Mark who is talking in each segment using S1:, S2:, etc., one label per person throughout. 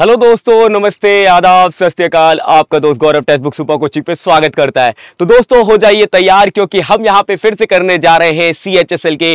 S1: hello दोस्तों नमस्ते आदाब सत आपका दोस्त Gaurav Testbook super coaching पे स्वागत करता है तो दोस्तों हो जाइए तैयार क्योंकि हम यहाँ पे फिर से करने जा रहे हैं सी एच एस एल के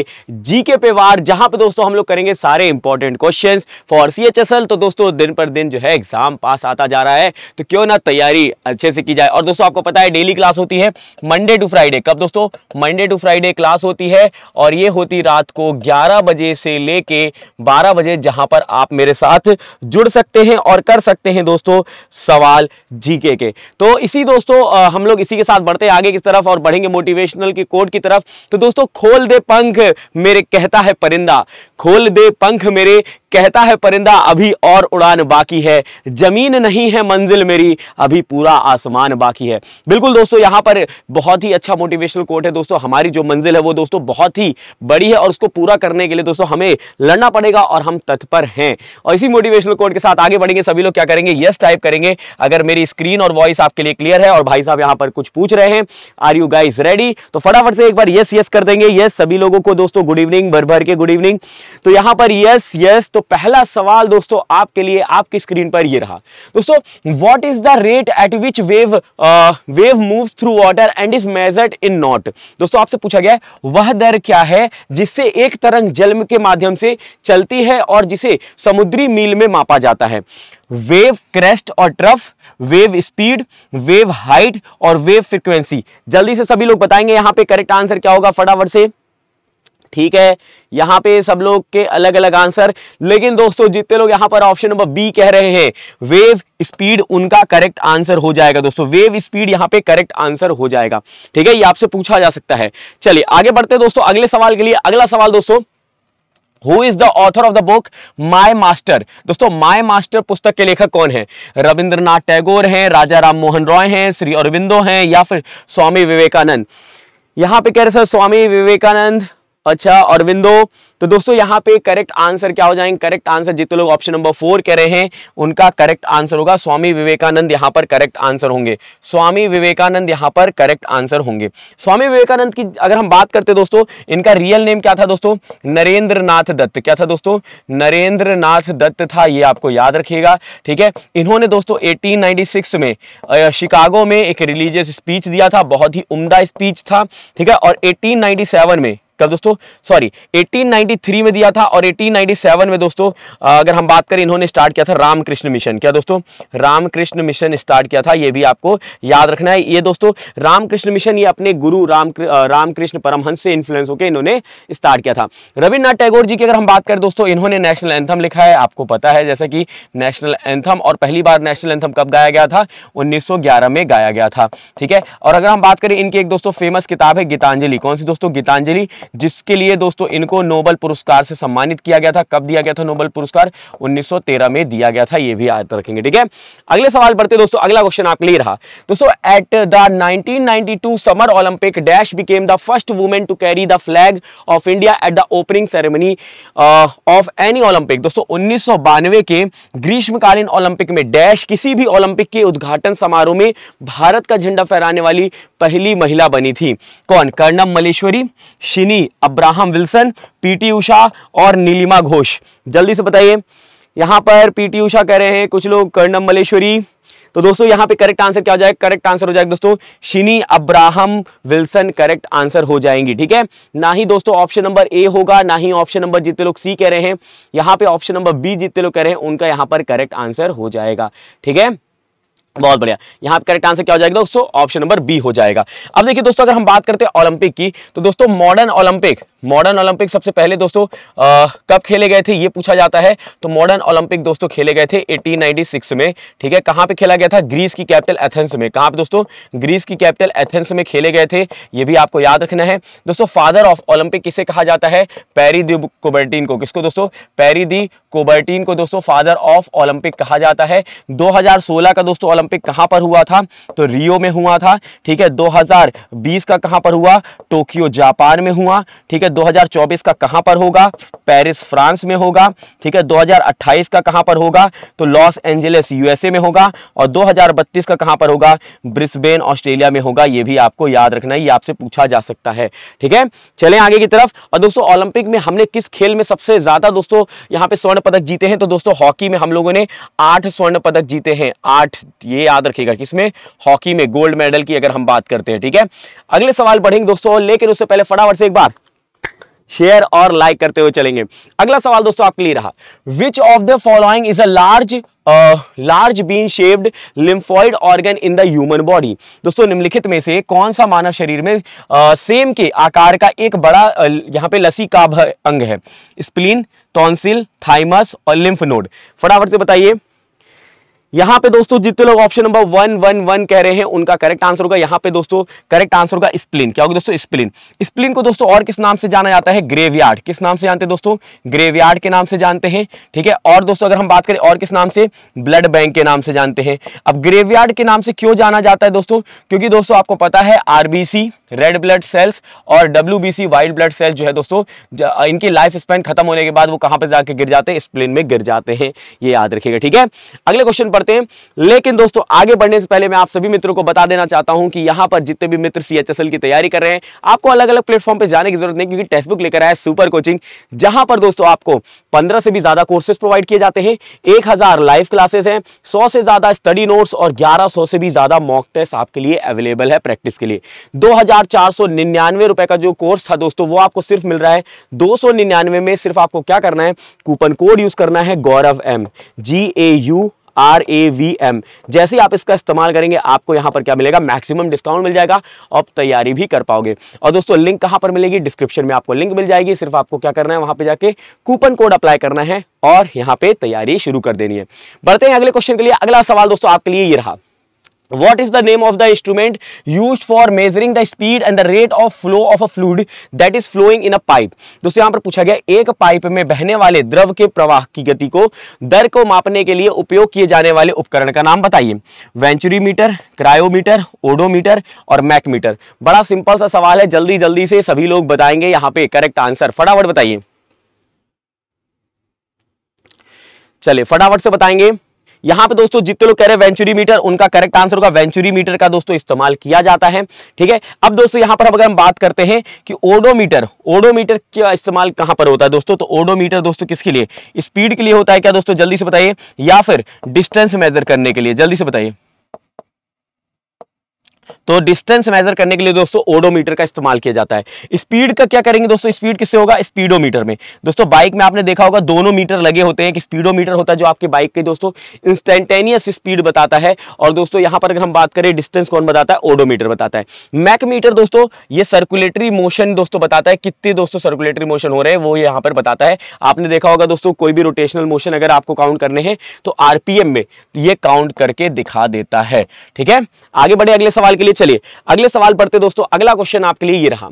S1: जी के पे वार जहाँ पे दोस्तों हम लोग करेंगे सारे important question for C H S L तो दोस्तों दिन पर दिन जो है एग्जाम पास आता जा रहा है तो क्यों ना तैयारी अच्छे से की जाए और दोस्तों आपको पता है डेली क्लास होती है मंडे टू फ्राइडे कब दोस्तों मंडे टू फ्राइडे क्लास होती है और ये होती रात को ग्यारह बजे से लेके बारह बजे जहाँ पर आप मेरे साथ जुड़ सकते हैं हैं और कर सकते हैं दोस्तों सवाल जीके के तो इसी दोस्तों हम लोग इसी के साथ बढ़ते आगे की तरफ और बढ़ेंगे मोटिवेशनल की कोड की तरफ तो दोस्तों खोल दे पंख मेरे कहता है परिंदा खोल दे पंख मेरे कहता है परिंदा अभी और उड़ान बाकी है जमीन नहीं है मंजिल मेरी अभी पूरा आसमान बाकी है बिल्कुल दोस्तों यहाँ पर बहुत ही अच्छा मोटिवेशनल कोट है दोस्तों हमारी जो मंजिल है वो दोस्तों बहुत ही बड़ी है और उसको पूरा करने के लिए दोस्तों हमें लड़ना पड़ेगा और हम तत्पर हैं और इसी मोटिवेशनल कोट के साथ आगे बढ़ेंगे सभी लोग क्या करेंगे यस टाइप करेंगे अगर मेरी स्क्रीन और वॉइस आपके लिए क्लियर है और भाई साहब यहाँ पर कुछ पूछ रहे हैं आर यू गाइज रेडी तो फटाफट से एक बार यस यस कर देंगे यस सभी लोगों को दोस्तों गुड इवनिंग भर भर के गुड इवनिंग तो यहाँ पर यस यस तो पहला सवाल दोस्तों आपके लिए आपकी स्क्रीन पर ये रहा दोस्तों what is the rate at which wave wave move through water and is measured in knot दोस्तों आपसे पूछा गया वह दर क्या है जिससे एक तरंग जल के माध्यम से चलती है और जिसे समुद्री मील में मापा जाता है वेव क्रेस्ट और trough wave speed wave height और वेव फ्रिक्वेंसी जल्दी से सभी लोग बताएंगे यहां पे करेक्ट आंसर क्या होगा फटाफट से ठीक है यहां पे सब लोग के अलग अलग आंसर लेकिन दोस्तों जितने लोग यहां पर ऑप्शन नंबर बी कह रहे हैं वेव स्पीड उनका करेक्ट आंसर हो जाएगा दोस्तों वेव स्पीड यहां पे करेक्ट आंसर हो जाएगा ठीक है ये आपसे पूछा जा सकता है चलिए आगे बढ़ते दोस्तों अगले सवाल के लिए अगला सवाल दोस्तों who is the author of the book my master दोस्तों माई मास्टर पुस्तक के लेखक कौन है रविंद्रनाथ टैगोर हैं राजा राम मोहन रॉय हैं श्री अरविंदो हैं या फिर स्वामी विवेकानंद यहाँ पे कह रहे सर स्वामी विवेकानंद अच्छा अरविंदो तो दोस्तों यहाँ पे करेक्ट आंसर क्या हो जाएंगे करेक्ट आंसर जितने लोग ऑप्शन नंबर फोर कह रहे हैं उनका करेक्ट आंसर होगा स्वामी विवेकानंद यहाँ पर करेक्ट आंसर होंगे स्वामी विवेकानंद यहाँ पर करेक्ट आंसर होंगे स्वामी विवेकानंद की अगर हम बात करते दोस्तों इनका रियल नेम क्या था दोस्तों नरेंद्र नाथ दत्त क्या था दोस्तों नरेंद्र नाथ दत्त था ये आपको याद रखिएगा ठीक है इन्होंने दोस्तों एटीन में शिकागो में एक रिलीजियस स्पीच दिया था बहुत ही उमदा स्पीच था ठीक है और एटीन में कब दोस्तों सॉरी 1893 में दिया था और 1897 में दोस्तों अगर हम बात करें इन्होंने स्टार्ट किया था रामकृष्ण मिशन क्या दोस्तों रामकृष्ण मिशन स्टार्ट किया था ये भी आपको याद रखना है ये दोस्तों रामकृष्ण मिशन ये अपने गुरु राम रामकृष्ण परमहंस से इन्फ्लुएंस होकर इन्होंने स्टार्ट किया था रविन्द्रनाथ टैगोर जी की अगर हम बात करें दोस्तों इन्होंने नेशनल एंथम लिखा है आपको पता है जैसा कि नेशनल एंथम और पहली बार नेशनल एंथम कब गाया गया था उन्नीस में गाया गया था ठीक है और अगर हम बात करें इनकी एक दोस्तों फेमस किताब है गीतांजलि कौन सी दोस्तों गीतांजलि जिसके लिए दोस्तों इनको नोबल पुरस्कार से सम्मानित किया गया था कब दिया गया था नोबल पुरस्कार 1913 में दिया गया था ये भी याद रखेंगे ठीक है अगले सवाल पढ़ते दोस्तों अगला क्वेश्चन आपके लिए रहा दोस्तों at the nineteen summer Olympic dash became the first women to carry the flag of India at the opening ceremony of any Olympic दोस्तों उन्नीस के ग्रीष्मकालीन ओलंपिक में डैश किसी भी ओलंपिक के उद्घाटन समारोह में भारत का झंडा फहराने वाली पहली महिला बनी थी कौन कर्णम मलेश्वरी शिनी यानी अब्राहम विल्सन पीटी उषा और नीलिमा घोष जल्दी से बताइए यहां पर पीटी उषा कह रहे हैं कुछ लोग कर्णम मलेश्वरी तो दोस्तों यहां पे करेक्ट आंसर क्या हो जाएगा करेक्ट आंसर हो जाएगा दोस्तों शिनी अब्राहम विल्सन करेक्ट आंसर हो जाएंगी ठीक है ना ही दोस्तों ऑप्शन नंबर ए होगा ना ही ऑप्शन नंबर जितने लोग सी कह रहे हैं यहां पे ऑप्शन नंबर बी जितने लोग कह रहे हैं उनका यहां पर करेक्ट आंसर हो जाएगा ठीक है बहुत बढ़िया यहाँ पर करेक्ट आंसर क्या हो जाएगा दोस्तों ऑप्शन नंबर बी हो जाएगा अब देखिए दोस्तों अगर हम बात करते हैं ओलंपिक की तो दोस्तों मॉडर्न ओलंपिक मॉडर्न ओलंपिक सबसे पहले दोस्तों आ, कब खेले गए थे ये पूछा जाता है तो मॉडर्न ओलंपिक दोस्तों खेले गए थे 1896 में ठीक है कहाँ पे खेला गया था ग्रीस की कैपिटल एथेंस में कहाँ पे दोस्तों ग्रीस की कैपिटल एथेंस में खेले गए थे ये भी आपको याद रखना है दोस्तों फादर ऑफ ओलंपिक किसे कहा जाता है पैरी दी कोबर्टीन को किसको दोस्तों पैरी दी कोबर्टीन को दोस्तों फादर ऑफ ओलंपिक कहा जाता है दो का दोस्तों ओलंपिक कहाँ पर हुआ था तो रियो में हुआ था ठीक है 2020 का कहाँ पर हुआ टोक्यो जापान में हुआ ठीक है 2024 का कहाँ पर होगा पेरिस फ्रांस में होगा ठीक है 2028 का कहाँ पर होगा तो लॉस एंजलिस यूएसए में होगा और 2032 का कहाँ पर होगा ब्रिस्बेन ऑस्ट्रेलिया में होगा ये भी आपको याद रखना है ये आपसे पूछा जा सकता है ठीक है चले आगे की तरफ और दोस्तों ओलंपिक में हमने किस खेल में सबसे ज्यादा दोस्तों यहां पे स्वर्ण पदक जीते हैं तो दोस्तों हॉकी में हम लोगों ने आठ स्वर्ण पदक जीते हैं आठ ये याद रखिएगा किसमें हॉकी में गोल्ड मेडल की अगर हम बात करते हैं ठीक है अगले सवाल पढ़ेंगे दोस्तों लेकिन उससे पहले फटाफट से एक बार शेयर और लाइक करते हुए चलेंगे अगला सवाल दोस्तों आपके लिए रहा which of the following is a large large bean shaped lymphoid organ in the human body दोस्तों निम्नलिखित में से कौन सा मानव शरीर में आ, सेम के आकार का एक बड़ा uh, यहाँ पे लसी का अंग है स्प्लीन टॉन्सिल थाइमस और लिम्फ नोड फटाफट से बताइए यहां पे दोस्तों जितने लोग option number one one one कह रहे हैं उनका करेक्ट आंसर होगा यहां पे दोस्तों करेक्ट आंसर होगा स्प्लिन क्या होगा दोस्तों स्प्लिन स्प्लिन को दोस्तों और किस नाम से जाना जाता है ग्रेवयार्ड किस नाम से जानते हैं दोस्तों ग्रेवयार्ड के नाम से जानते हैं ठीक है और दोस्तों अगर हम बात करें और किस नाम से ब्लड बैंक के नाम से जानते हैं अब ग्रेवयार्ड के नाम से क्यों जाना जाता है दोस्तों क्योंकि दोस्तों आपको पता है आरबीसी रेड ब्लड सेल्स और डब्ल्यू व्हाइट ब्लड सेल्स जो है दोस्तों इनकी लाइफ स्पेन खत्म होने के बाद वो कहां पर जाकर गिर जाते हैं स्प्लिन में गिर जाते हैं ये याद रखिएगा ठीक है अगले क्वेश्चन बढ़ते हैं लेकिन दोस्तों आगे बढ़ने से पहले मैं आप सभी मित्रों को बता देना चाहता हूं कि यहां पर जितने भी मित्र सीएचएसएल की तैयारी कर रहे हैं आपको अलग अलग प्लेटफॉर्म पर जाने की जरूरत नहीं क्योंकि टेक्स्ट बुक लेकर आया सुपर कोचिंग जहां पर दोस्तों आपको पंद्रह से भी ज्यादा कोर्सेज प्रोवाइड किए जाते हैं एक लाइव क्लासेस हैं सौ से ज्यादा स्टडी नोट्स और ग्यारह से भी ज्यादा मॉक टेस्ट आपके लिए अवेलेबल है प्रैक्टिस के लिए दो रुपए का जो कोर्स था दोस्तों वो आपको सिर्फ मिल रहा है दो में सिर्फ आपको क्या करना है कूपन कोड यूज करना है Gaurav M G A U R A V M जैसे आप इसका इस्तेमाल करेंगे आपको यहां पर क्या मिलेगा मैक्सिमम डिस्काउंट मिल जाएगा आप तैयारी भी कर पाओगे और दोस्तों लिंक कहां पर मिलेगी डिस्क्रिप्शन में आपको लिंक मिल जाएगी सिर्फ आपको क्या करना है वहां पर जाके कूपन कोड अप्लाई करना है और यहां पे तैयारी शुरू कर देनी है बढ़ते हैं अगले क्वेश्चन के लिए अगला सवाल दोस्तों आपके लिए ये रहा what is the name of the instrument use for measuring the speed and the rate of flow of a fluid that is flowing in a pipe दोस्तों यहाँ पर पूछा गया एक पाइप में बहने वाले द्रव के प्रवाह की गति को दर को मापने के लिए उपयोग किए जाने वाले उपकरण का नाम बताइए वेंचुरी मीटर क्रायोमीटर ओडोमीटर और मैकमीटर बड़ा सिंपल सा सवाल है जल्दी जल्दी से सभी लोग बताएंगे यहां पर करेक्ट आंसर फटाफट बताइए चले फटाफट से बताएंगे यहां पे दोस्तों जितने लोग कह रहे हैं वेंचुरी मीटर उनका करेक्ट आंसर होगा वेंचुरी मीटर का दोस्तों इस्तेमाल किया जाता है ठीक है अब दोस्तों यहां पर अगर हम बात करते हैं कि ओडोमीटर ओडोमीटर का इस्तेमाल कहां पर होता है दोस्तों तो ओडोमीटर दोस्तों किसके लिए स्पीड के लिए होता है क्या दोस्तों जल्दी से बताइए या फिर डिस्टेंस मेजर करने के लिए जल्दी से बताइए तो डिस्टेंस मेजर करने के लिए दोस्तों ओडोमीटर का इस्तेमाल किया जाता है स्पीड का क्या करेंगे दोस्तों स्पीड किससे होगा स्पीडोमीटर में दोस्तों बाइक में आपने देखा होगा दोनों मीटर लगे होते हैं कि स्पीडोमीटर होता है जो आपकी बाइक के दोस्तों इंस्टेंटेनियस स्पीड बताता है और दोस्तों यहां पर अगर हम बात करें डिस्टेंस कौन बताता है ओडोमीटर बताता है मैक मीटर दोस्तों ये सर्कुलेटरी मोशन दोस्तों बताता है कितने दोस्तों सर्कुलेटरी मोशन हो रहे हैं वो यहां पर बताता है आपने देखा होगा दोस्तों कोई भी रोटेशनल मोशन अगर आपको काउंट करने हैं तो आरपीएम में ये काउंट करके दिखा देता है ठीक है आगे बढ़े अगले सवाल के लिए आगे चलिए अगले सवाल पढ़ते दोस्तों अगला क्वेश्चन आपके लिए ये रहा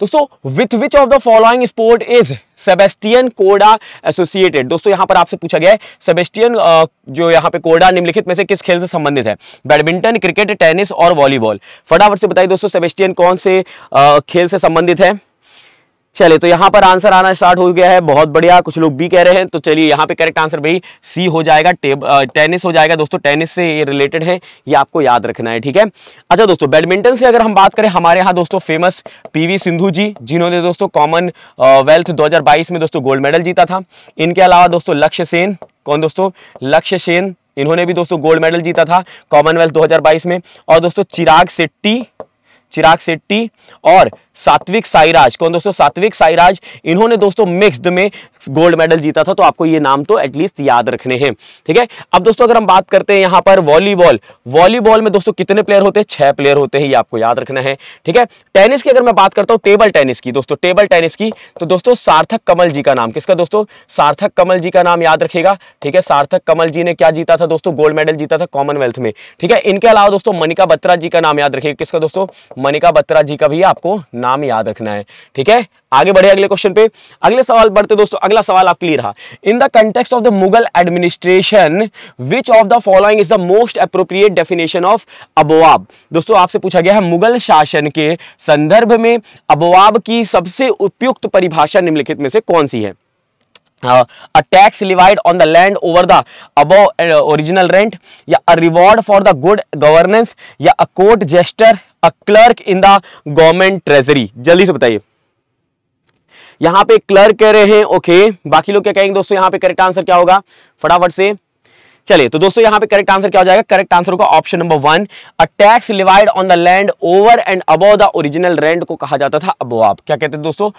S1: दोस्तों with which of the following sport is Sebastian Coe associated दोस्तों यहां पर आपसे पूछा गया है सेबेस्टियन जो यहां पे कोडा निम्नलिखित में से किस खेल से संबंधित है बैडमिंटन क्रिकेट टेनिस और वॉलीबॉल फटाफट से बताइए दोस्तों सेबेस्टियन कौन से खेल से संबंधित है चले तो यहाँ पर आंसर आना स्टार्ट हो गया है बहुत बढ़िया कुछ लोग बी कह रहे हैं तो चलिए यहाँ पे करेक्ट आंसर भाई सी हो जाएगा टेब टेनिस हो जाएगा दोस्तों टेनिस से ये रिलेटेड है ये आपको याद रखना है ठीक है अच्छा दोस्तों बैडमिंटन से अगर हम बात करें हमारे यहाँ दोस्तों फेमस पीवी सिंधु जी जिन्होंने दोस्तों कॉमन वेल्थ दो में दोस्तों गोल्ड मेडल जीता था इनके अलावा दोस्तों लक्ष्य सेन कौन दोस्तों लक्ष्य सेन इन्होंने भी दोस्तों गोल्ड मेडल जीता था कॉमनवेल्थ 2022 में और दोस्तों चिराग सेट्टी चिराग सेट्टी और सात्विक साईराज कौन दोस्तों सात्विक साईराज इन्होंने दोस्तों मिक्स्ड में गोल्ड मेडल जीता था तो आपको ये नाम तो एटलीस्ट याद रखने हैं ठीक है अब दोस्तों अगर हम बात करते हैं यहां पर वॉलीबॉल वॉलीबॉल में दोस्तों कितने प्लेयर होते हैं छह प्लेयर होते हैं ये आपको याद रखना है ठीक है टेनिस की अगर मैं बात करता हूँ टेबल टेनिस की दोस्तों टेबल टेनिस की तो दोस्तों सार्थक कमल जी का नाम किसका दोस्तों सार्थक कमल जी का नाम याद रखेगा ठीक है सार्थक कमल जी ने क्या जीता था दोस्तों गोल्ड मेडल जीता था कॉमनवेल्थ में ठीक है इनके अलावा दोस्तों मनिका बत्रा जी का नाम याद रखेगा किसका दोस्तों मनिका बत्रा जी का भी आपको नाम याद रखना है ठीक है आगे बढ़े अगले क्वेश्चन पे अगले सवाल बढ़ते दोस्तों अगला सवाल आपके लिए रहा in the context of the Mughal administration which of the following is the most appropriate definition of अबवाब दोस्तों आपसे पूछा गया है मुगल शासन के संदर्भ में अबवाब की सबसे उपयुक्त परिभाषा निम्नलिखित में से कौन सी है a tax levied on the land over the above original rent या a reward for the good governance या a court jester a clerk in the government treasury जल्दी से बताइए यहां पे क्लर्क कह रहे हैं ओके बाकी लोग क्या कहेंगे दोस्तों यहां पे करेक्ट आंसर क्या होगा फटाफट से चलिए तो दोस्तों यहाँ पे करेक्ट आंसर क्या हो जाएगा करेक्ट आंसर होगा option number one a tax levied on the land over and above the original rent को कहा जाता था आप क्या कहते हैं दोस्तों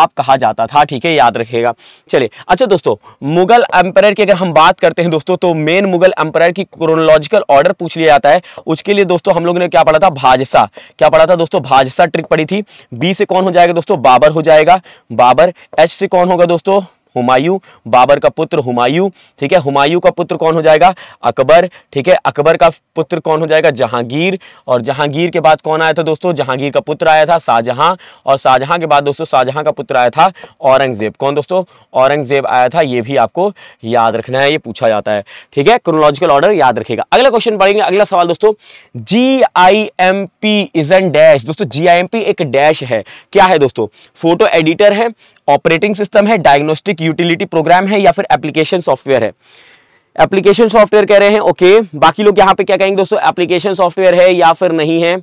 S1: आप कहा जाता था ठीक है याद रखेगा चलिए अच्छा दोस्तों मुगल एम्पायर की अगर हम बात करते हैं दोस्तों तो मेन मुगल एम्पायर की क्रोनोलॉजिकल ऑर्डर पूछ लिया जाता है उसके लिए दोस्तों हम लोगों ने क्या पढ़ा था भाजसा क्या पढ़ा था दोस्तों भाजसा ट्रिक पड़ी थी बी से कौन हो जाएगा दोस्तों बाबर हो जाएगा बाबर एच से कौन होगा दोस्तों हुमायूं बाबर का पुत्र हुमायूं ठीक है हुमायूं का पुत्र कौन हो जाएगा अकबर ठीक है अकबर का पुत्र कौन हो जाएगा जहांगीर और जहांगीर के बाद कौन आया था दोस्तों जहांगीर का पुत्र आया था शाहजहां और शाहजहां के बाद दोस्तों शाहजहां का पुत्र आया था औरंगजेब कौन दोस्तों औरंगजेब आया था ये भी आपको याद रखना है ये पूछा जाता है ठीक है क्रोनोलॉजिकल ऑर्डर याद रखेगा अगला क्वेश्चन पढ़ेंगे अगला सवाल दोस्तों G I M P is an dash दोस्तों जी आई एम पी एक डैश है क्या है दोस्तों फोटो एडिटर है ऑपरेटिंग सिस्टम है डायग्नोस्टिक यूटिलिटी प्रोग्राम है या फिर एप्लीकेशन सॉफ्टवेयर है एप्लीकेशन सॉफ्टवेयर कह रहे हैं ओके बाकी लोग यहाँ पे क्या कहेंगे दोस्तों एप्लीकेशन सॉफ्टवेयर है या फिर नहीं है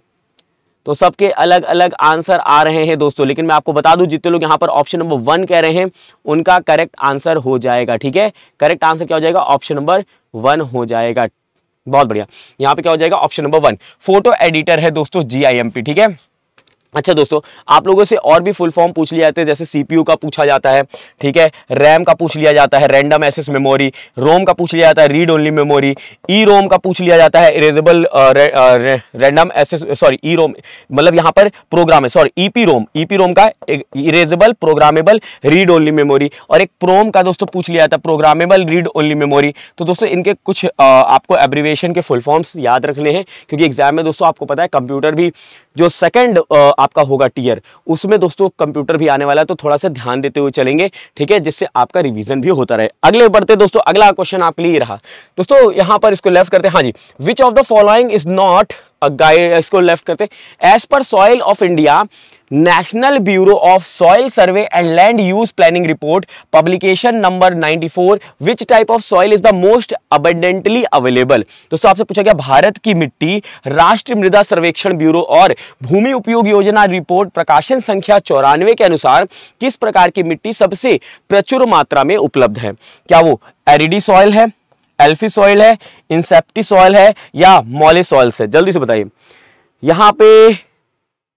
S1: तो सबके अलग अलग आंसर आ रहे हैं दोस्तों लेकिन मैं आपको बता दूं जितने लोग यहाँ पर ऑप्शन नंबर वन कह रहे हैं उनका करेक्ट आंसर हो जाएगा ठीक है करेक्ट आंसर क्या हो जाएगा ऑप्शन नंबर वन हो जाएगा बहुत बढ़िया यहाँ पे क्या हो जाएगा option number one photo editor है दोस्तों जी ठीक है अच्छा दोस्तों आप लोगों से और भी फुल फॉर्म पूछ लिया जाते हैं जैसे सीपीयू का पूछा जाता है ठीक है रैम का पूछ लिया जाता है रैंडम एसेस मेमोरी रोम का पूछ लिया जाता है read only memory E ROM का पूछ लिया जाता है erasable random access sorry E ROM मतलब यहाँ पर प्रोग्राम है sorry E P ROM E P ROM का erasable programmable read only memory और एक प्रोम का दोस्तों पूछ लिया जाता है प्रोग्रामेबल रीड ओनली मेमोरी तो दोस्तों इनके कुछ आपको एब्रीवेशन के फुल फॉर्म्स याद रखने हैं क्योंकि एग्जाम में दोस्तों आपको पता है कंप्यूटर भी जो सेकेंड आपका होगा टीयर उसमें दोस्तों कंप्यूटर भी आने वाला है तो थोड़ा सा ध्यान देते हुए चलेंगे ठीक है जिससे आपका रिविजन भी होता रहे अगले बढ़ते दोस्तों अगला क्वेश्चन आपके लिए रहा दोस्तों यहां पर इसको लेफ्ट करते हाँ जी which of the following is not guide इसको लेफ्ट करते as per soil of India national bureau of soil survey and land use planning report publication number 94 which type of soil is the most abundantly available दोस्तों आपसे पूछा गया भारत की मिट्टी राष्ट्रीय मृदा सर्वेक्षण ब्यूरो और भूमि उपयोग योजना रिपोर्ट प्रकाशन संख्या चौरानवे के अनुसार किस प्रकार की मिट्टी सबसे प्रचुर मात्रा में उपलब्ध है क्या वो एरिडी सॉइल है एल्फी सॉइल है इंसेप्टी सॉइल है या मॉले सॉइल्स है जल्दी से बताइए यहाँ पे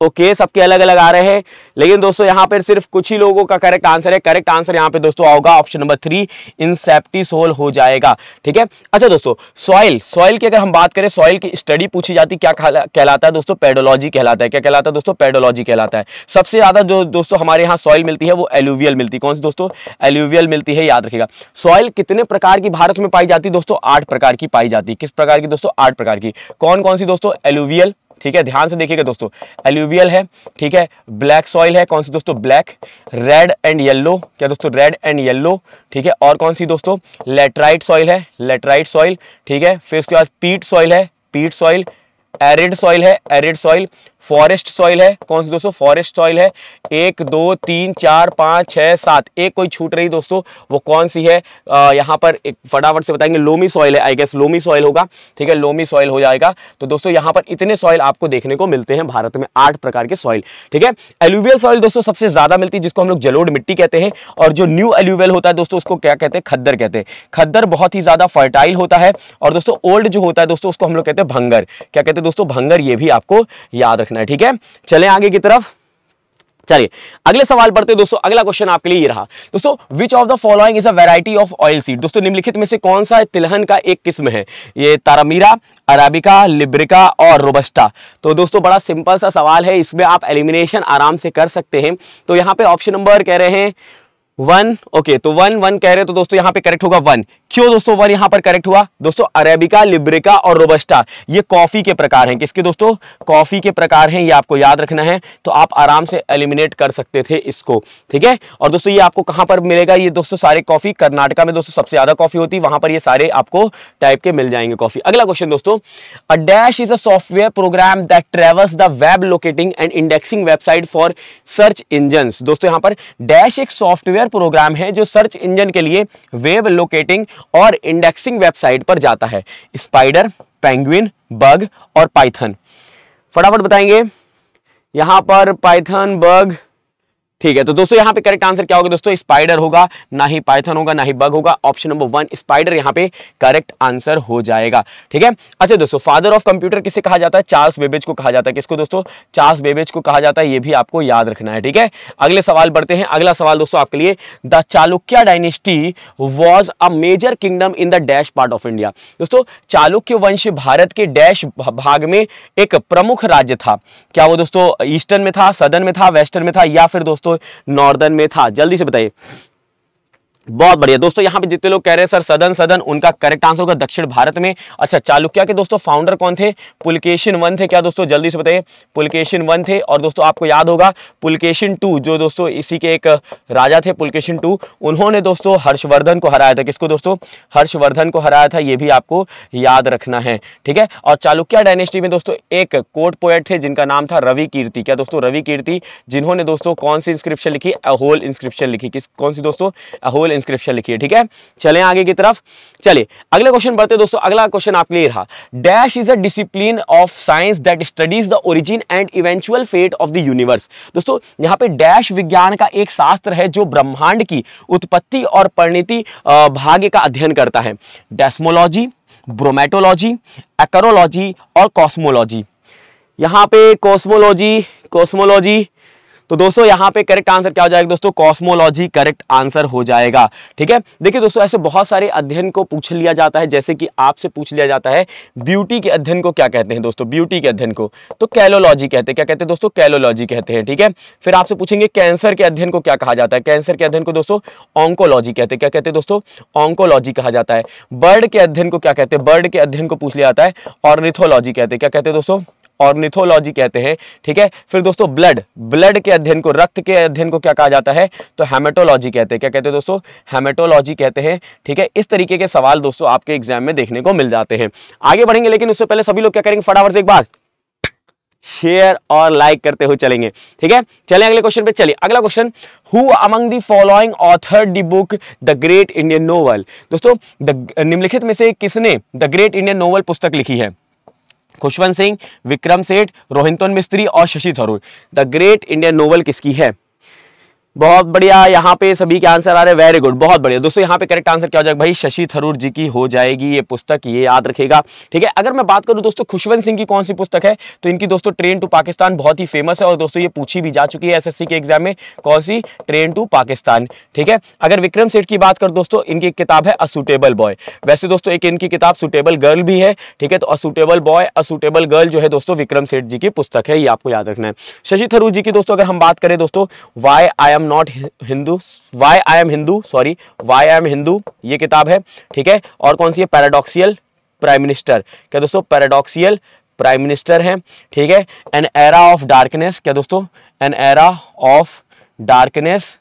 S1: ओके सबके अलग अलग आ रहे हैं लेकिन दोस्तों यहाँ पर सिर्फ कुछ ही लोगों का करेक्ट आंसर है करेक्ट आंसर यहाँ पे दोस्तों होगा ऑप्शन नंबर थ्री इंसेप्टिसोल हो जाएगा ठीक है अच्छा दोस्तों सॉइल सॉइल की अगर हम बात करें सॉइल की स्टडी पूछी जाती क्या कहलाता है दोस्तों पेडोलॉजी कहलाता है क्या कहलाता है दोस्तों पेडोलॉजी कहलाता है सबसे ज्यादा जो दोस्तों हमारे यहाँ सॉइल मिलती है वो एल्यूवियल मिलती कौन सी दोस्तों एल्यूवियल मिलती है याद रखेगा सॉइल कितने प्रकार की भारत में पाई जाती है दोस्तों आठ प्रकार की पाई जाती है किस प्रकार की दोस्तों आठ प्रकार की कौन कौन सी दोस्तों एल्यूवियल ठीक है ध्यान से देखिएगा दोस्तों एल्यूवियल है ठीक है ब्लैक सॉइल है कौन सी दोस्तों ब्लैक रेड एंड येल्लो क्या दोस्तों रेड एंड येल्लो ठीक है और कौन सी दोस्तों लेटराइट सॉइल है लेटराइट सॉइल ठीक है फिर उसके बाद पीट सॉइल है पीट सॉइल एरिड सॉइल है एरिड सॉइल फॉरेस्ट सॉइल है कौन सी दोस्तों फॉरेस्ट सॉइल है एक दो तीन चार पाँच छः सात एक कोई छूट रही दोस्तों वो कौन सी है आ, यहाँ पर एक फटाफट से बताएंगे लोमी सॉइल है आई गेस लोमी सॉइल होगा ठीक है लोमी सॉइल हो जाएगा तो दोस्तों यहाँ पर इतने सॉइल आपको देखने को मिलते हैं भारत में आठ प्रकार के सॉइल ठीक है एल्यूवियल सॉइल दोस्तों सबसे ज़्यादा मिलती है जिसको हम लोग जलोड मिट्टी कहते हैं और जो न्यू एल्यूवेल होता है दोस्तों उसको क्या कहते हैं खद्दर कहते हैं खद्दर बहुत ही ज़्यादा फर्टाइल होता है और दोस्तों ओल्ड जो होता है दोस्तों उसको हम लोग कहते हैं भंगर क्या कहते हैं दोस्तों भंगर ये भी आपको याद रखना रखना है ठीक है चले आगे की तरफ चलिए अगले सवाल पढ़ते हैं दोस्तों अगला क्वेश्चन आपके लिए ये रहा दोस्तों which of the following is a variety of oil seed दोस्तों निम्नलिखित में से कौन सा तिलहन का एक किस्म है ये तारामीरा अराबिका लिब्रिका और रोबस्टा तो दोस्तों बड़ा सिंपल सा सवाल है इसमें आप एलिमिनेशन आराम से कर सकते हैं तो यहाँ पे ऑप्शन नंबर कह रहे हैं वन ओके तो वन वन कह रहे तो दोस्तों यहां पे करेक्ट होगा वन क्यों दोस्तों वन यहां पर करेक्ट हुआ दोस्तों अरेबिका लिब्रिका और रोबस्टा ये कॉफी के प्रकार हैं किसके दोस्तों कॉफी के प्रकार हैं ये आपको याद रखना है तो आप आराम से एलिमिनेट कर सकते थे इसको ठीक है और दोस्तों ये आपको कहां पर मिलेगा ये दोस्तों सारे कॉफी कर्नाटका में दोस्तों सबसे ज्यादा कॉफी होती है वहां पर ये सारे आपको टाइप के मिल जाएंगे कॉफी अगला क्वेश्चन दोस्तों a dash is a software program that travels the web locating and indexing website for search engine दोस्तों यहां पर डैश एक सॉफ्टवेयर सॉफ्टवेयर प्रोग्राम है जो सर्च इंजन के लिए वेब लोकेटिंग और इंडेक्सिंग वेबसाइट पर जाता है स्पाइडर पेंगुइन बग और पाइथन फटाफट बताएंगे यहां पर पाइथन बग ठीक है तो दोस्तों यहाँ पे करेक्ट आंसर क्या होगा दोस्तों स्पाइडर होगा ना ही पाइथन होगा ना ही बग होगा ऑप्शन नंबर वन स्पाइडर यहाँ पे करेक्ट आंसर हो जाएगा ठीक है अच्छा दोस्तों फादर ऑफ कंप्यूटर किसे कहा जाता है चार्ल्स बेबेज को कहा जाता है किसको दोस्तों चार्ल्स बेबेज को कहा जाता है ये भी आपको याद रखना है ठीक है अगले सवाल बढ़ते हैं अगला सवाल दोस्तों आपके लिए the Chalukya dynasty was a major kingdom in the dash part of India दोस्तों चालुक्य वंश भारत के डैश भाग में एक प्रमुख राज्य था क्या वो दोस्तों ईस्टर्न में था सदर्न में था वेस्टर्न में था या फिर दोस्तों दोस्तों नॉर्दर्न में था जल्दी से बताइए बहुत बढ़िया दोस्तों यहाँ पे जितने लोग कह रहे हैं सर सदन सदन उनका करेक्ट आंसर होगा दक्षिण भारत में अच्छा चालुक्य के दोस्तों फाउंडर कौन थे पुलकेशन वन थे क्या दोस्तों जल्दी से बताइए पुलकेशन वन थे और दोस्तों आपको याद होगा पुलकेशन टू जो दोस्तों इसी के एक राजा थे पुलकेशन टू उन्होंने दोस्तों हर्षवर्धन को हराया था किसको दोस्तों हर्षवर्धन को हराया था ये भी आपको याद रखना है ठीक है और चालुक्या डायनेस्टी में दोस्तों एक कोर्ट पोएट थे जिनका नाम था रवि कीर्ति क्या दोस्तों रवि कीर्ति जिन्होंने दोस्तों कौन सी इंस्क्रिप्शन लिखी अहोल इंस्क्रिप्शन लिखी किस कौन सी दोस्तों अहोल इंस्क्रिप्शन लिखिए ठीक है चले आगे की तरफ चलिए अगला क्वेश्चन बढ़ते दोस्तों अगला क्वेश्चन आपके लिए रहा dash is a discipline of science that studies the origin and eventual fate of the universe दोस्तों यहाँ पे डैश विज्ञान का एक शास्त्र है जो ब्रह्मांड की उत्पत्ति और परिणति भाग्य का अध्ययन करता है डेस्मोलॉजी ब्रोमेटोलॉजी एकरोलॉजी और कॉस्मोलॉजी यहाँ पे कॉस्मोलॉजी कॉस्मोलॉजी तो दोस्तों यहाँ पे करेक्ट आंसर क्या हो जाएगा दोस्तों कॉस्मोलॉजी करेक्ट आंसर हो जाएगा ठीक है देखिए दोस्तों ऐसे बहुत सारे अध्ययन को पूछ लिया जाता है जैसे कि आपसे पूछ लिया जाता है ब्यूटी के अध्ययन को क्या कहते हैं दोस्तों ब्यूटी के अध्ययन को तो कैलोलॉजी कहते हैं क्या कहते हैं दोस्तों कैलोलॉजी कहते हैं ठीक है फिर आपसे पूछेंगे कैंसर के अध्ययन को क्या कहा जाता है कैंसर के अध्ययन को दोस्तों ऑंकोलॉजी कहते हैं क्या कहते हैं दोस्तों ऑंकोलॉजी कहा जाता है बर्ड के अध्ययन को क्या कहते हैं बर्ड के अध्ययन को पूछ लिया जाता है ऑर्निथोलॉजी कहते हैं क्या कहते हैं दोस्तों ऑर्निथोलॉजी कहते हैं ठीक है फिर दोस्तों ब्लड ब्लड के अध्ययन को रक्त के अध्ययन को क्या कहा जाता है तो हेमेटोलॉजी कहते हैं क्या कहते हैं दोस्तों हेमेटोलॉजी कहते हैं ठीक है इस तरीके के सवाल दोस्तों आपके एग्जाम में देखने को मिल जाते हैं आगे बढ़ेंगे लेकिन उससे पहले सभी लोग क्या करेंगे फटाफट से एक बार शेयर और लाइक करते हुए चलेंगे ठीक है चले अगले क्वेश्चन पे चलिए अगला question who among the following author the book the great Indian novel दोस्तों निम्नलिखित में से किसने द ग्रेट इंडियन नोवल पुस्तक लिखी है खुशवंत सिंह विक्रम सेठ रोहिंतन मिस्त्री और Shashi Tharoor the great Indian novel किसकी है बहुत बढ़िया यहाँ पे सभी के आंसर आ रहे हैं वेरी गुड बहुत बढ़िया दोस्तों यहाँ पे करेक्ट आंसर क्या हो जाएगा भाई शशि थरूर जी की हो जाएगी ये पुस्तक ये याद रखेगा ठीक है अगर मैं बात करूँ दोस्तों खुशवंत सिंह की कौन सी पुस्तक है तो इनकी दोस्तों ट्रेन टू पाकिस्तान बहुत ही फेमस है और दोस्तों ये पूछी भी जा चुकी है एस के एग्जाम में कौन सी ट्रेन टू पाकिस्तान ठीक है अगर विक्रम सेठ की बात करो दोस्तों इनकी किताब है असूटेबल बॉय वैसे दोस्तों एक इनकी किताब सुटेबल गर्ल भी है ठीक है तो असूटेबल बॉय असूटेबल गर्ल जो है दोस्तों विक्रम सेठ जी की पुस्तक है ये आपको याद रखना है शशि थरूर जी की दोस्तों अगर हम बात करें दोस्तों why I am not Hindu why I am Hindu sorry why I am Hindu ये किताब है ठीक है और कौन सी है पैराडॉक्सियल प्राइम मिनिस्टर क्या दोस्तों पैराडॉक्सियल प्राइम मिनिस्टर हैं ठीक है एन एरा ऑफ डार्कनेस क्या दोस्तों एन एरा ऑफ डार्कनेस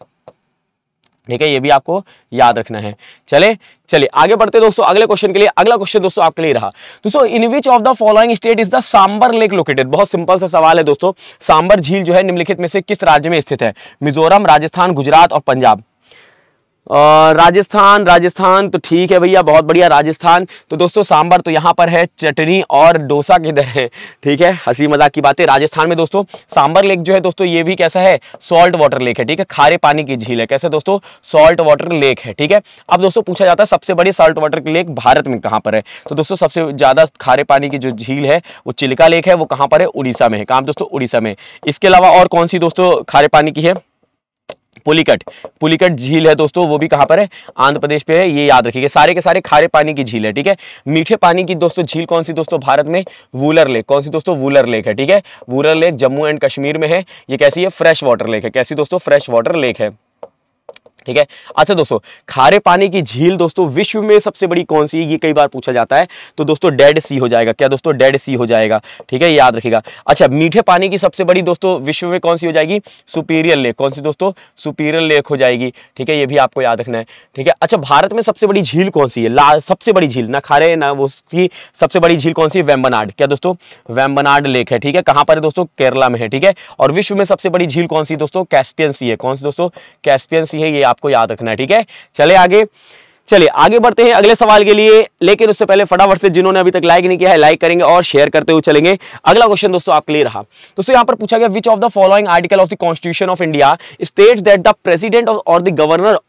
S1: ठीक है ये भी आपको याद रखना है चले चलिए आगे बढ़ते दोस्तों अगले क्वेश्चन के लिए अगला क्वेश्चन दोस्तों आपके लिए रहा दोस्तों in which of the following state is the Sambhar lake located बहुत सिंपल सा सवाल है दोस्तों सांबर झील जो है निम्नलिखित में से किस राज्य में स्थित है मिजोरम राजस्थान गुजरात और पंजाब राजस्थान राजस्थान तो ठीक है भैया बहुत बढ़िया राजस्थान तो दोस्तों सांबर तो यहाँ पर है चटनी और डोसा किधर है ठीक है हंसी मजाक की बात है राजस्थान में दोस्तों सांबर लेक जो है दोस्तों ये भी कैसा है सॉल्ट वाटर लेक है ठीक है खारे पानी की झील है कैसे दोस्तों सॉल्ट वाटर लेक है ठीक है अब दोस्तों पूछा जाता है सबसे बड़ी सॉल्ट वाटर लेक भारत में कहाँ पर है तो दोस्तों सबसे ज़्यादा खारे पानी की जो झील है वो चिल्का लेक है वो कहाँ पर है उड़ीसा में है कहाँ दोस्तों उड़ीसा में इसके अलावा और कौन सी दोस्तों खारे पानी की है पुलिकट पुलिकट झील है दोस्तों वो भी कहां पर है आंध्र प्रदेश पे है ये याद रखिएगा सारे के सारे खारे पानी की झील है ठीक है मीठे पानी की दोस्तों झील कौन सी दोस्तों भारत में वूलर लेक कौन सी दोस्तों वूलर लेक है ठीक है वूलर लेक जम्मू एंड कश्मीर में है ये कैसी है फ्रेश वाटर लेक है कैसी दोस्तों फ्रेश वाटर लेक है ठीक है अच्छा दोस्तों खारे पानी की झील दोस्तों विश्व में सबसे बड़ी कौन सी ये कई बार पूछा जाता है तो दोस्तों डेड सी हो जाएगा क्या दोस्तों डेड सी हो जाएगा ठीक है याद रखिएगा अच्छा मीठे पानी की सबसे बड़ी दोस्तों विश्व में कौन सी हो जाएगी सुपीरियर लेक कौन सी दोस्तों सुपीरियर लेक हो जाएगी ठीक है ये भी आपको याद रखना है ठीक है अच्छा भारत में सबसे बड़ी झील कौन सी है ला सबसे बड़ी झील ना खारे ना वो उसकी सबसे बड़ी झील कौन सी है वेम्बनाड क्या दोस्तों वेम्बनाड लेक है ठीक है कहाँ पर है दोस्तों केरला में है ठीक है और विश्व में सबसे बड़ी झील कौन सी दोस्तों कैस्पियन सी है कौन सी दोस्तों कैस्पियन सी है ये आप आपको याद रखना है ठीक है चले आगे चलिए आगे बढ़ते हैं अगले सवाल के लिए लेकिन उससे पहले फटाफट से जिन्होंने अभी तक लाइक नहीं किया है लाइक करेंगे और शेयर करते हुए चलेंगे अगला क्वेश्चन दोस्तों आपके लिए रहा दोस्तों यहां पर पूछा गया which of the following article of the constitution of India state that the president or the governor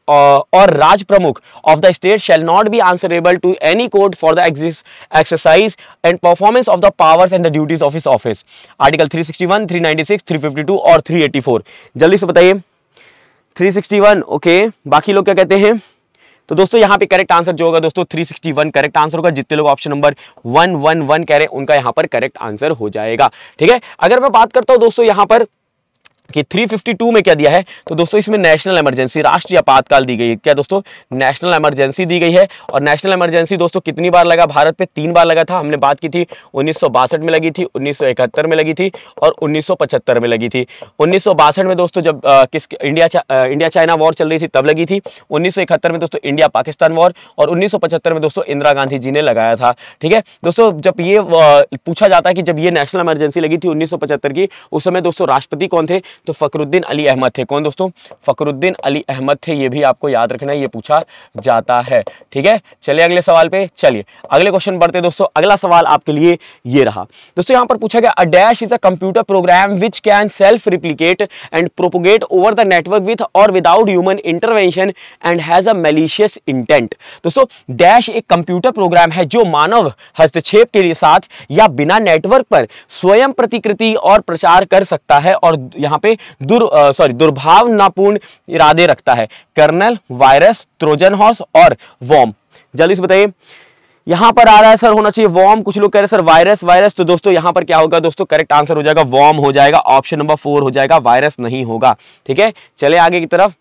S1: or Rajpramukh of the state shall not be answerable to any court for the exercise and performance of the powers and the duties of his office article three sixty one three और three जल्दी से बताइए three sixty one okay बाकी लोग क्या कहते हैं तो दोस्तों यहाँ पे करेक्ट आंसर जो होगा दोस्तों 361 करेक्ट आंसर होगा जितने लोग ऑप्शन नंबर 111 कह रहे हैं उनका यहाँ पर करेक्ट आंसर हो जाएगा ठीक है अगर मैं बात करता हूँ दोस्तों यहाँ पर कि 352 में क्या दिया है तो दोस्तों इसमें नेशनल इमरजेंसी राष्ट्रीय आपातकाल दी गई है क्या दोस्तों नेशनल इमरजेंसी दी गई है और नेशनल इमरजेंसी दोस्तों कितनी बार लगा भारत पे तीन बार लगा था हमने बात की थी उन्नीस में लगी थी उन्नीस में लगी थी और उन्नीस में लगी थी उन्नीस में दोस्तों जब आ, किस इंडिया चा, आ, इंडिया चाइना वॉर चल रही थी तब लगी थी उन्नीस में दोस्तों इंडिया पाकिस्तान वॉर और उन्नीस में दोस्तों इंदिरा गांधी जी ने लगाया था ठीक है दोस्तों जब ये पूछा जाता है कि जब ये नेशनल इमरजेंसी लगी थी उन्नीस की उस समय दोस्तों राष्ट्रपति कौन थे तो फकरुद्दीन अली अहमद थे कौन दोस्तों फकरुद्दीन अली अहमद थे ये भी आपको याद रखना है ये पूछा जाता है ठीक है चलिए अगले सवाल पे चलिए अगले क्वेश्चन बढ़ते दोस्तों अगला सवाल आपके लिए ये रहा दोस्तों यहाँ पर पूछा गया a dash is a computer program which can self replicate and propagate over the network with or without human intervention and has a malicious intent दोस्तों डैश एक कंप्यूटर प्रोग्राम है जो मानव हस्तक्षेप के साथ या बिना नेटवर्क पर स्वयं प्रतिकृति और प्रचार कर सकता है और यहां पे दुर सॉरी दुर्भावनापूर्ण इरादे रखता है कर्नल वायरस ट्रोजन हॉर्स और वॉम जल्दी से बताइए यहां पर आ रहा है सर होना चाहिए वॉर्म कुछ लोग कह रहे हैं सर वायरस वायरस तो दोस्तों यहां पर क्या होगा दोस्तों करेक्ट आंसर हो जाएगा वॉर्म हो जाएगा ऑप्शन नंबर फोर हो जाएगा वायरस नहीं होगा ठीक है चले आगे की तरफ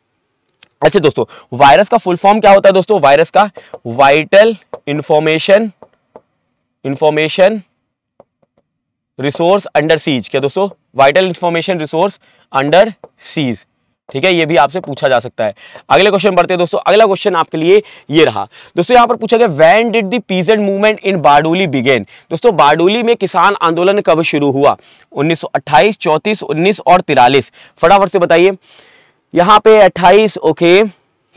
S1: अच्छा दोस्तों वायरस का फुल फॉर्म क्या होता है दोस्तों वायरस का vital information information resource under siege क्या दोस्तों vital information resource under siege ठीक है ये भी आपसे पूछा जा सकता है अगले क्वेश्चन बढ़ते हैं दोस्तों अगला क्वेश्चन आपके लिए ये रहा दोस्तों यहाँ पर पूछा गया when did the peasant movement in Bardoli begin दोस्तों बारडोली में किसान आंदोलन कब शुरू हुआ 1928, 34, 19 और 43 फटाफट से बताइए यहाँ पे 28 ओके okay,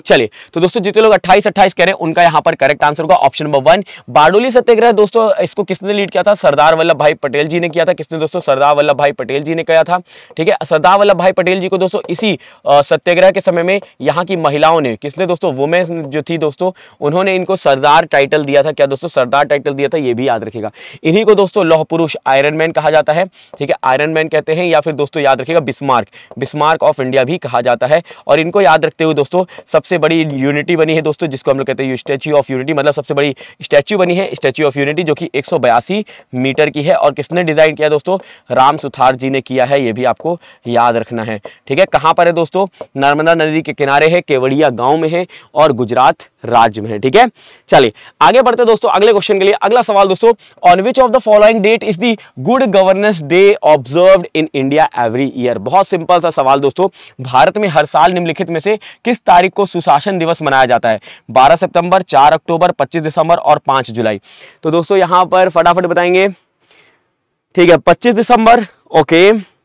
S1: चलिए तो दोस्तों जितने लोग 28 28 कह रहे हैं उनका यहां पर करेक्ट आंसर होगा option number one Bardoli Satyagraha दोस्तों इसको किसने लीड किया था सरदार वल्लभ भाई पटेल जी ने किया था किसने दोस्तों सरदार वल्लभ भाई पटेल जी ने किया था ठीक है सरदार वल्लभ भाई पटेल जी को दोस्तों इसी सत्याग्रह के समय में यहाँ की महिलाओं ने किसने दोस्तों वुमेन्स जो थी दोस्तों उन्होंने इनको सरदार टाइटल दिया था क्या दोस्तों सरदार टाइटल दिया था ये भी याद रखेगा इन्हीं को दोस्तों लौह पुरुष आयरन मैन कहा जाता है ठीक है आयरन मैन कहते हैं या फिर दोस्तों याद रखेगा बिस्मार्क बिस्मार्क ऑफ इंडिया भी कहा जाता है और इनको याद रखते हुए दोस्तों सबसे सबसे बड़ी यूनिटी बनी है दोस्तों जिसको हम लोग कहते हैं स्टैच्यू ऑफ यूनिटी मतलब सबसे बड़ी स्टैच्यू बनी है स्टैच्यू ऑफ यूनिटी जो कि एक मीटर की है और किसने डिज़ाइन किया दोस्तों राम सुथार जी ने किया है ये भी आपको याद रखना है ठीक है कहाँ पर है दोस्तों नर्मदा नदी के किनारे है केवड़िया गाँव में है और गुजरात राज्य में है ठीक है चलिए आगे बढ़ते दोस्तों अगले क्वेश्चन के लिए अगला सवाल दोस्तों on which of the following date is the good governance day observe in India every year बहुत सिंपल सा सवाल दोस्तों भारत में हर साल निम्नलिखित में से किस तारीख को सुशासन दिवस मनाया जाता है 12 सितंबर 4 अक्टूबर 25 दिसंबर और 5 जुलाई तो दोस्तों यहां पर फटाफट बताएंगे ठीक है 25 दिसंबर ओके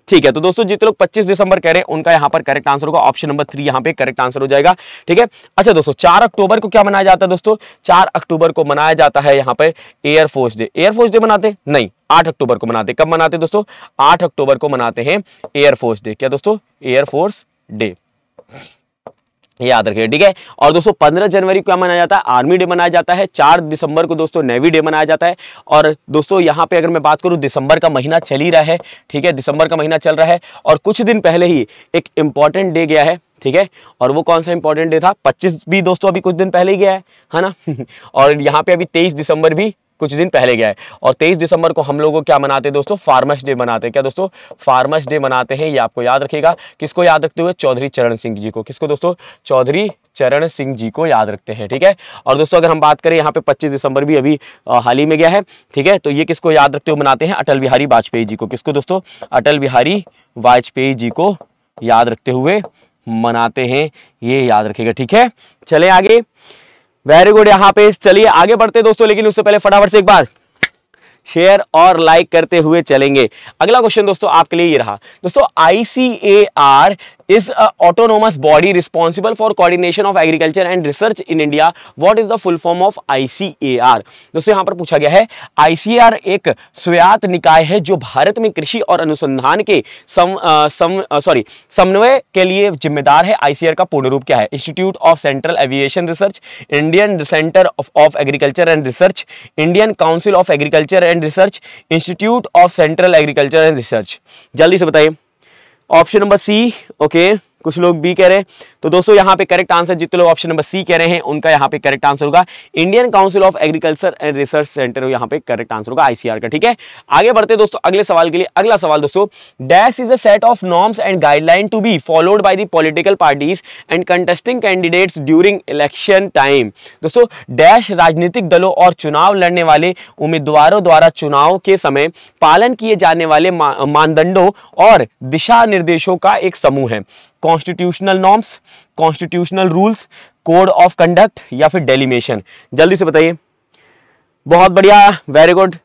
S1: ठीक है तो दोस्तों जितने लोग 25 दिसंबर कह रहे हैं उनका यहां पर करेक्ट आंसर होगा ऑप्शन नंबर थ्री यहां पे करेक्ट आंसर हो जाएगा ठीक है अच्छा दोस्तों चार अक्टूबर को क्या मनाया जाता है दोस्तों चार अक्टूबर को मनाया जाता है यहां पे एयरफोर्स डे एयरफोर्स डे मनाते नहीं आठ अक्टूबर को मनाते कब मनाते दोस्तों आठ अक्टूबर को मनाते हैं एयरफोर्स डे क्या दोस्तों एयरफोर्स डे याद रखिए ठीक है और दोस्तों पंद्रह जनवरी को क्या मनाया जाता है आर्मी डे मनाया जाता है चार दिसंबर को दोस्तों नेवी डे मनाया जाता है और दोस्तों यहाँ पे अगर मैं बात करूँ दिसंबर का महीना चल ही रहा है ठीक है दिसंबर का महीना चल रहा है और कुछ दिन पहले ही एक इम्पॉर्टेंट डे गया है ठीक है और वो कौन सा इंपॉर्टेंट डे था 25 भी दोस्तों अभी कुछ दिन पहले ही गया है है ना और यहाँ पे अभी 23 दिसंबर भी कुछ दिन पहले गया है और तेईस दिसंबर को हम लोगों क्या मनाते हैं दोस्तों फार्मर्स डे मनाते हैं क्या दोस्तों फार्मर्स डे मनाते हैं ये आपको याद रखेगा किसको याद रखते हुए चौधरी चरण सिंह जी को किसको दोस्तों चौधरी चरण सिंह जी को याद रखते हैं ठीक है और दोस्तों अगर हम बात करें यहाँ पे 25 दिसंबर भी अभी हाल ही में गया है ठीक है तो ये किसको याद रखते हुए मनाते हैं अटल बिहारी वाजपेयी जी को किसको दोस्तों अटल बिहारी वाजपेयी जी को याद रखते हुए मनाते हैं ये याद रखेगा ठीक है चले आगे वेरी गुड यहाँ पे चलिए आगे बढ़ते दोस्तों लेकिन उससे पहले फटाफट से एक बार शेयर और लाइक करते हुए चलेंगे अगला क्वेश्चन दोस्तों आपके लिए ये रहा दोस्तों I body responsible for coordination of agriculture and research in India what is the full form of I C A R दोस्तों यहां पर पूछा गया है आईसीएर एक स्वयात निकाय है जो भारत में कृषि और अनुसंधान के सम सॉरी समन्वय के लिए जिम्मेदार है आर का पूर्ण रूप क्या है institute of central aviation research Indian centre of agriculture and research Indian council of agriculture and research institute of central agriculture and research जल्दी से बताइए ऑप्शन नंबर सी ओके कुछ लोग बी कह रहे हैं तो दोस्तों यहाँ पे करेक्ट आंसर जितने लोग ऑप्शन नंबर सी कह रहे हैं उनका यहाँ पे करेक्ट आंसर होगा Indian council of agriculture and research centre यहाँ पे करेक्ट आंसर होगा आईसीआर का ठीक है आगे बढ़ते दोस्तों अगले सवाल के लिए अगला सवाल दोस्तों dash is a set of norms and guideline to be followed by the political parties and contesting candidates during election time दोस्तों डैश राजनीतिक दलों और चुनाव लड़ने वाले उम्मीदवारों द्वारा चुनाव के समय पालन किए जाने वाले मानदंडों और दिशा निर्देशों का एक समूह है constitutional norms constitutional rules code of conduct या फिर डेलीमेशन जल्दी से बताइए बहुत बढ़िया वेरी गुड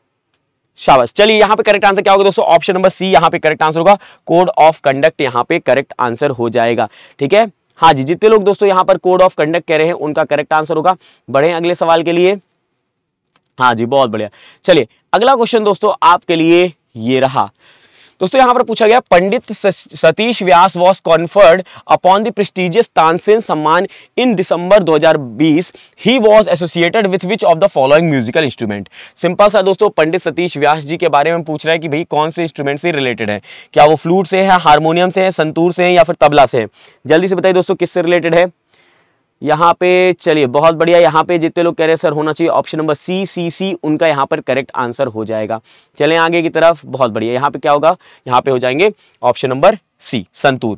S1: शाबाश चलिए यहां पे करेक्ट आंसर क्या होगा दोस्तों ऑप्शन नंबर सी यहां पे करेक्ट आंसर होगा कोड ऑफ कंडक्ट यहां पे करेक्ट आंसर हो जाएगा ठीक है हाँ जी जितने लोग दोस्तों यहां पर कोड ऑफ कंडक्ट कह रहे हैं उनका करेक्ट आंसर होगा बढ़े अगले सवाल के लिए हाँ जी बहुत बढ़िया चलिए अगला क्वेश्चन दोस्तों आपके लिए ये रहा दोस्तों यहां पर पूछा गया Pandit Satish Vyas was conferred upon the prestigious Tansen Samman in December 2020 he was associated with which of the following musical instrument simple सा दोस्तों पंडित सतीश व्यास जी के बारे में पूछ रहा है कि भाई कौन से इंस्ट्रूमेंट से रिलेटेड है क्या वो फ्लूट से है हारमोनियम से है संतूर से है या फिर तबला से है जल्दी से बताइए दोस्तों किससे रिलेटेड है यहाँ पे चलिए बहुत बढ़िया यहाँ पे जितने लोग कह रहे हैं सर होना चाहिए ऑप्शन नंबर सी सी सी उनका यहाँ पर करेक्ट आंसर हो जाएगा चलें आगे की तरफ बहुत बढ़िया यहाँ पे क्या होगा यहाँ पे हो जाएंगे ऑप्शन नंबर सी संतूर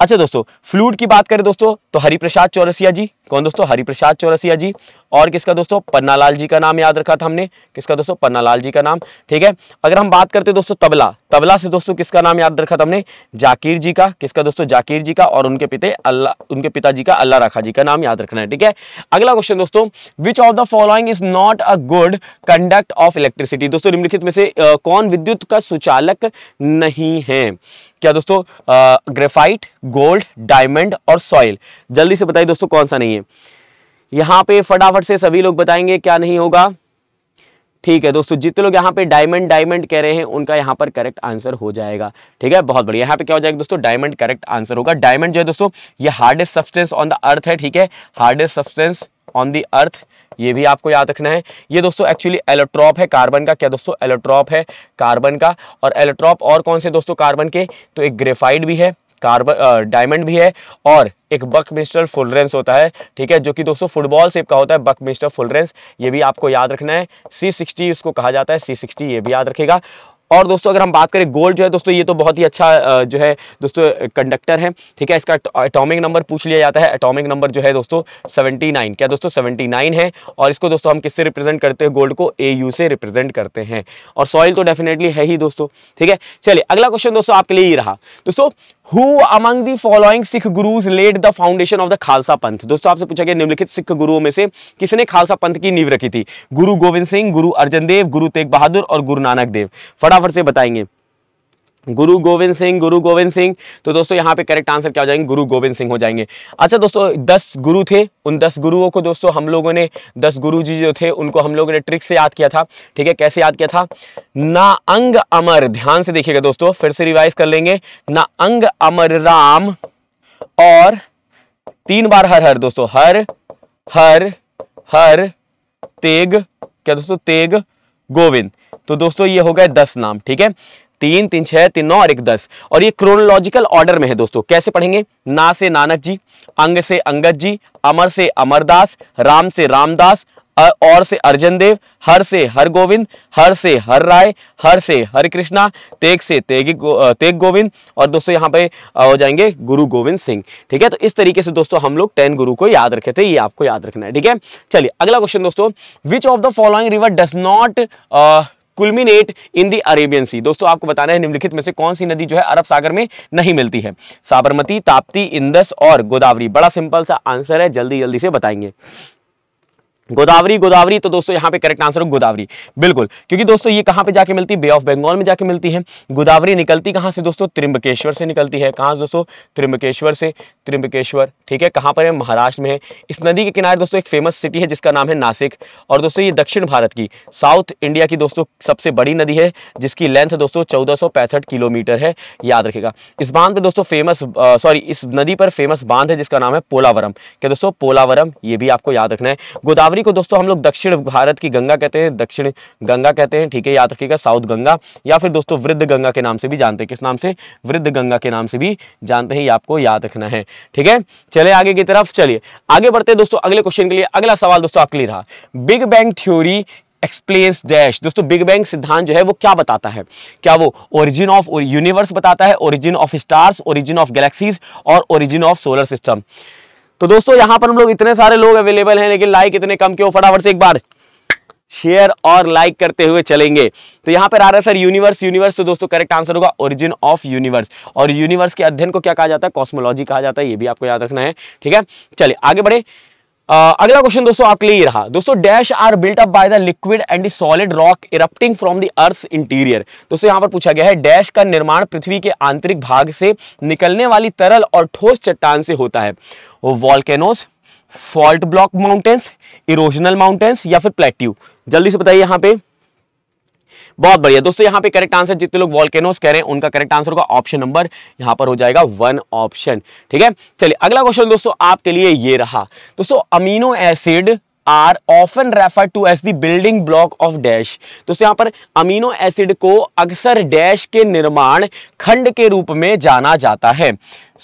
S1: अच्छा दोस्तों फ्लूड की बात करें दोस्तों तो हरिप्रसाद चौरसिया जी कौन दोस्तों हरिप्रसाद चौरसिया जी और किसका दोस्तों पन्नालाल जी का नाम याद रखा था हमने किसका दोस्तों पन्नालाल जी का नाम ठीक है अगर हम बात करते दोस्तों तबला तबला से दोस्तों किसका नाम याद रखा था हमने जाकिर जी का किसका दोस्तों जाकिर जी का और उनके पिता अल्लाह उनके पिताजी का अल्लाह रखा जी का नाम याद रखना है ठीक है अगला क्वेश्चन दोस्तों which of the following is not a good conduct of electricity दोस्तों निम्नलिखित में से कौन विद्युत का सुचालक नहीं है क्या दोस्तों ग्रेफाइट गोल्ड डायमंड और सॉइल जल्दी से बताइए दोस्तों कौन सा नहीं है यहाँ पे फटाफट से सभी लोग बताएंगे क्या नहीं होगा ठीक है दोस्तों जितने लोग यहाँ पे डायमंड डायमंड कह रहे हैं उनका यहाँ पर करेक्ट आंसर हो जाएगा ठीक है बहुत बढ़िया यहाँ पे क्या हो जाएगा दोस्तों डायमंड करेक्ट आंसर होगा डायमंड जो है दोस्तों ये hardest substance on the earth है ठीक है hardest substance on the earth ये भी आपको याद रखना है ये दोस्तों एक्चुअली एलोट्रॉप है कार्बन का क्या दोस्तों एलोट्रॉप है कार्बन का और एलोट्रॉप और कौन से दोस्तों कार्बन के तो एक ग्रेफाइड भी है कार्बन डायमंड भी है और एक बक मिस्टर फुलरेंस होता है ठीक है जो कि दोस्तों फुटबॉल सेप का होता है बक मिस्टर फुलरेंस ये भी आपको याद रखना है सी सिक्सटी उसको कहा जाता है सी सिक्सटी ये भी याद रखेगा और दोस्तों अगर हम बात करें गोल्ड जो है दोस्तों ये तो बहुत ही अच्छा जो है दोस्तों कंडक्टर है ठीक है इसका एटॉमिक नंबर पूछ लिया जाता है एटॉमिक नंबर जो है दोस्तों 79 क्या दोस्तों 79 है और इसको दोस्तों हम किससे रिप्रेजेंट करते हैं गोल्ड को ए से रिप्रेजेंट करते हैं और सॉइल तो डेफिनेटली है ही दोस्तों ठीक है चलिए अगला क्वेश्चन दोस्तों आपके लिए ही रहा दोस्तों who among the following Sikh gurus led the foundation of the Khalsa Panth दोस्तों आपसे पूछा गया निम्नलिखित सिख गुरुओं में से किसने खालसा पंथ की नींव रखी थी गुरु गोविंद सिंह गुरु अर्जन देव गुरु तेग बहादुर और गुरु नानक देव फटाफट से बताएंगे गुरु गोविंद सिंह गुरु गोविंद सिंह तो दोस्तों यहाँ पे करेक्ट आंसर क्या हो जाएंगे गुरु गोविंद सिंह हो जाएंगे अच्छा दोस्तों दस गुरु थे उन दस गुरुओं को दोस्तों हम लोगों ने दस गुरु जी जो थे उनको हम लोगों ने ट्रिक से याद किया था ठीक है कैसे याद किया था ना अंग अमर ध्यान से देखिएगा दोस्तों फिर से रिवाइज कर लेंगे ना अंग अमर राम और तीन बार हर हर दोस्तों हर हर हर तेग क्या दोस्तों तेग गोविंद तो दोस्तों ये हो गए दस नाम ठीक है तीन तीन छह तीन नौ और एक दस और ये क्रोनोलॉजिकल ऑर्डर में है दोस्तों कैसे पढ़ेंगे ना से नानक जी अंग से अंगद जी अमर से अमरदास राम से रामदास और से अर्जन देव हर से हर गोविंद हर से हर राय हर से हर कृष्णा तेग से तेग गो, तेग गोविंद और दोस्तों यहाँ पे हो जाएंगे गुरु गोविंद सिंह ठीक है तो इस तरीके से दोस्तों हम लोग टेन गुरु को याद रखे थे ये आपको याद रखना है ठीक है चलिए अगला क्वेश्चन दोस्तों which of the following river does not culminate in the Arabian sea दोस्तों आपको बताना है निम्नलिखित में से कौन सी नदी जो है अरब सागर में नहीं मिलती है साबरमती ताप्ती इंदस और गोदावरी बड़ा सिंपल सा आंसर है जल्दी जल्दी से बताएंगे गोदावरी गोदावरी तो दोस्तों यहाँ पे करेक्ट आंसर हो गोदावरी बिल्कुल क्योंकि दोस्तों ये कहाँ पे जाके मिलती है बे ऑफ बंगाल में जाके मिलती है गोदावरी निकलती कहाँ से दोस्तों त्रिम्बकेश्वर से निकलती है कहाँ से दोस्तों त्रिम्बकेश्वर से त्रिम्बकेश्वर ठीक है कहाँ पर है महाराष्ट्र में है इस नदी के किनारे दोस्तों एक फेमस सिटी है जिसका नाम है नासिक और दोस्तों ये दक्षिण भारत की साउथ इंडिया की दोस्तों सबसे बड़ी नदी है जिसकी लेंथ दोस्तों चौदह किलोमीटर है याद रखेगा इस बांध पर दोस्तों फेमस सॉरी इस नदी पर फेमस बांध है जिसका नाम है पोलावरम क्या दोस्तों पोलावरम ये भी आपको याद रखना है गोदावरी गोदावरी को दोस्तों हम लोग दक्षिण भारत की गंगा कहते हैं दक्षिण गंगा कहते हैं ठीक है याद रखिएगा साउथ गंगा या फिर दोस्तों वृद्ध गंगा के नाम से भी जानते हैं किस नाम से वृद्ध गंगा के नाम से भी जानते हैं ये आपको याद रखना है ठीक है चले आगे की तरफ चलिए आगे बढ़ते हैं दोस्तों अगले क्वेश्चन के लिए अगला सवाल दोस्तों आपके लिए रहा big bang theory explains dash दोस्तों बिग बैंग सिद्धांत जो है वो क्या बताता है क्या वो ओरिजिन ऑफ यूनिवर्स बताता है origin of stars origin of galaxies और ओरिजिन ऑफ सोलर सिस्टम तो दोस्तों यहां पर हम लोग इतने सारे लोग अवेलेबल हैं लेकिन लाइक इतने कम क्यों फटाफट से एक बार शेयर और लाइक करते हुए चलेंगे तो यहां पर आ रहा है सर यूनिवर्स यूनिवर्स तो दोस्तों करेक्ट आंसर होगा ओरिजिन ऑफ यूनिवर्स और यूनिवर्स के अध्ययन को क्या कहा जाता है कॉस्मोलॉजी कहा जाता है ये भी आपको याद रखना है ठीक है चलिए आगे बढ़े Uh, अगला क्वेश्चन दोस्तों आपके लिए रहा दोस्तों dash are built up by the liquid and the solid rock erupting from the earth interior दोस्तों यहां पर पूछा गया है डैश का निर्माण पृथ्वी के आंतरिक भाग से निकलने वाली तरल और ठोस चट्टान से होता है volcanoes fault block mountains erosional mountains या फिर प्लेट्यू जल्दी से बताइए यहां पर बहुत बढ़िया दोस्तों यहाँ पे करेक्ट आंसर जितने लोग वॉल्केनोस कह रहे हैं उनका करेक्ट आंसर होगा ऑप्शन नंबर यहाँ पर हो जाएगा वन ऑप्शन ठीक है चलिए अगला क्वेश्चन दोस्तों आपके लिए ये रहा दोस्तों amino acid are often refer to as the building block of dash दोस्तों यहां पर अमीनो एसिड को अक्सर डैश के निर्माण खंड के रूप में जाना जाता है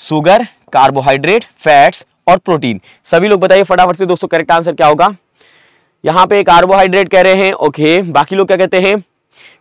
S1: सुगर कार्बोहाइड्रेट फैट्स और प्रोटीन सभी लोग बताइए फटाफट से दोस्तों करेक्ट आंसर क्या होगा यहाँ पे कार्बोहाइड्रेट कह रहे हैं ओके बाकी लोग क्या कहते हैं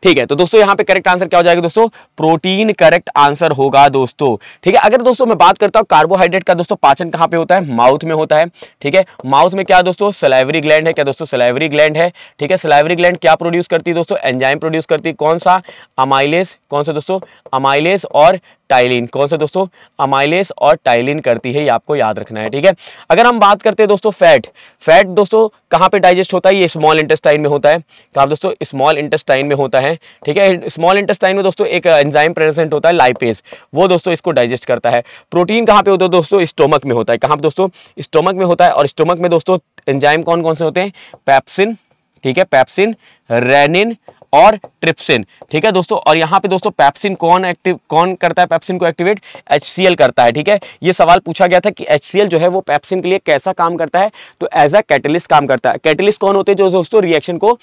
S1: ठीक है तो दोस्तों यहाँ पे करेक्ट आंसर क्या हो जाएगा दोस्तों प्रोटीन करेक्ट आंसर होगा दोस्तों ठीक है अगर दोस्तों मैं बात करता हूं कार्बोहाइड्रेट का दोस्तों पाचन कहां पे होता है माउथ में होता है ठीक है माउथ में क्या दोस्तों सलाइवरी ग्लैंड है क्या दोस्तों सलाइवरी ग्लैंड है ठीक है सलाइवरी ग्लैंड क्या प्रोड्यूस करती है दोस्तों एंजाइम प्रोड्यूस करती है कौन सा अमाइलेस कौन सा दोस्तों अमाइलेस और टाइलिन कौन सा दोस्तों अमाइलेस और टाइलिन करती है ये आपको याद रखना है ठीक है अगर हम बात करते हैं दोस्तों फैट फैट दोस्तों कहाँ पे डाइजेस्ट होता है ये स्मॉल इंटेस्टाइन में होता है कहाँ तो दोस्तों स्मॉल इंटेस्टाइन में होता है ठीक है स्मॉल इंटेस्टाइन में दोस्तों एक एंजाइम प्रेजेंट होता है लाइपेज वो दोस्तों इसको डाइजेस्ट करता है प्रोटीन कहाँ पे होता है दोस्तों स्टोमक में होता है कहाँ पर दोस्तों स्टोमक में होता है और स्टोमक में दोस्तों एंजाइम कौन कौन से होते हैं पैप्सिन ठीक है पैप्सिन रेनिन और ट्रिप्सिन ठीक है दोस्तों और यहाँ पे दोस्तों पैप्सिन कौन एक्टिव कौन करता है पैप्सिन को एक्टिवेट एच करता है ठीक है ये सवाल पूछा गया था कि एच जो है वो पैप्सिन के लिए कैसा काम करता है तो एज अ कैटलिस्ट काम करता है कैटलिस्ट कौन होते हैं जो दोस्तों रिएक्शन को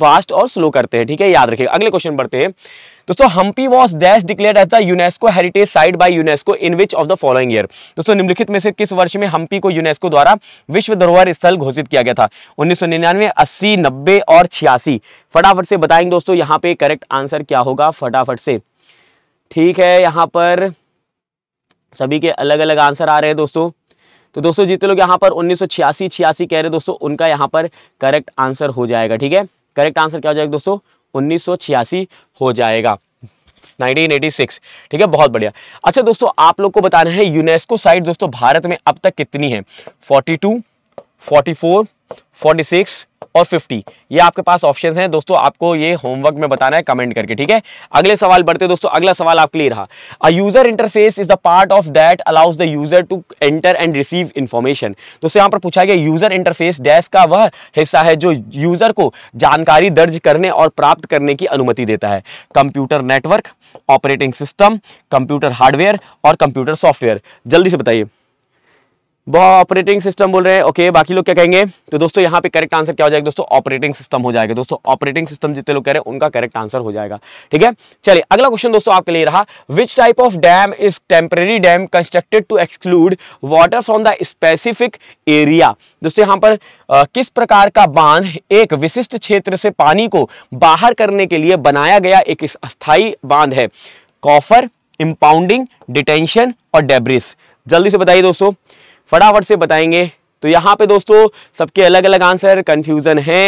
S1: फास्ट और स्लो करते हैं ठीक है याद रखिएगा अगले क्वेश्चन बढ़ते हैं दोस्तों Hampi was dash declare as the UNESCO heritage site by UNESCO in which of the following year दोस्तों निम्नलिखित में से किस वर्ष में हम्पी को यूनेस्को द्वारा विश्व धरोहर स्थल घोषित किया गया था उन्नीस सौ निन्यानवे अस्सी नब्बे और छियासी फटाफट से बताएंगे दोस्तों यहाँ पे करेक्ट आंसर क्या होगा फटाफट से ठीक है यहाँ पर सभी के अलग अलग आंसर आ रहे हैं दोस्तों तो दोस्तों जितने लोग यहाँ पर उन्नीस सौ छियासी छियासी कह रहे दोस्तों उनका यहाँ पर करेक्ट आंसर हो जाएगा ठीक है करेक्ट आंसर क्या हो जाएगा दोस्तों उन्नीस हो जाएगा 1986 ठीक है बहुत बढ़िया अच्छा दोस्तों आप लोग को बताना है यूनेस्को साइट दोस्तों भारत में अब तक कितनी है 42, 44, 46 और 50 ये आपके पास ऑप्शन हैं दोस्तों आपको ये होमवर्क में बताना है कमेंट करके ठीक है अगले सवाल बढ़ते दोस्तों अगला सवाल आपके लिए रहा a user interface is the part of that allows the user to enter and receive information दोस्तों यहाँ पर पूछा गया यूजर इंटरफेस डैश का वह हिस्सा है जो यूजर को जानकारी दर्ज करने और प्राप्त करने की अनुमति देता है computer network operating system computer hardware और कंप्यूटर सॉफ्टवेयर जल्दी से बताइए ऑपरेटिंग सिस्टम बोल रहे हैं ओके बाकी लोग क्या कहेंगे तो दोस्तों यहाँ पे करेक्ट आंसर क्या हो जाएगा दोस्तों ऑपरेटिंग सिस्टम हो जाएगा दोस्तों ऑपरेटिंग सिस्टम जितने लोग कह रहे हैं उनका करेक्ट आंसर हो जाएगा ठीक है चलिए अगला क्वेश्चन दोस्तों आपके लिए रहा which type of dam is temporary dam constructed to exclude water from the specific area दोस्तों यहाँ पर आ, किस प्रकार का बांध एक विशिष्ट क्षेत्र से पानी को बाहर करने के लिए बनाया गया एक अस्थायी बांध है कॉफर इम्पाउंडिंग डिटेंशन और डेब्रिस जल्दी से बताइए दोस्तों फटाफट से बताएंगे तो यहाँ पे दोस्तों सबके अलग अलग आंसर कंफ्यूजन है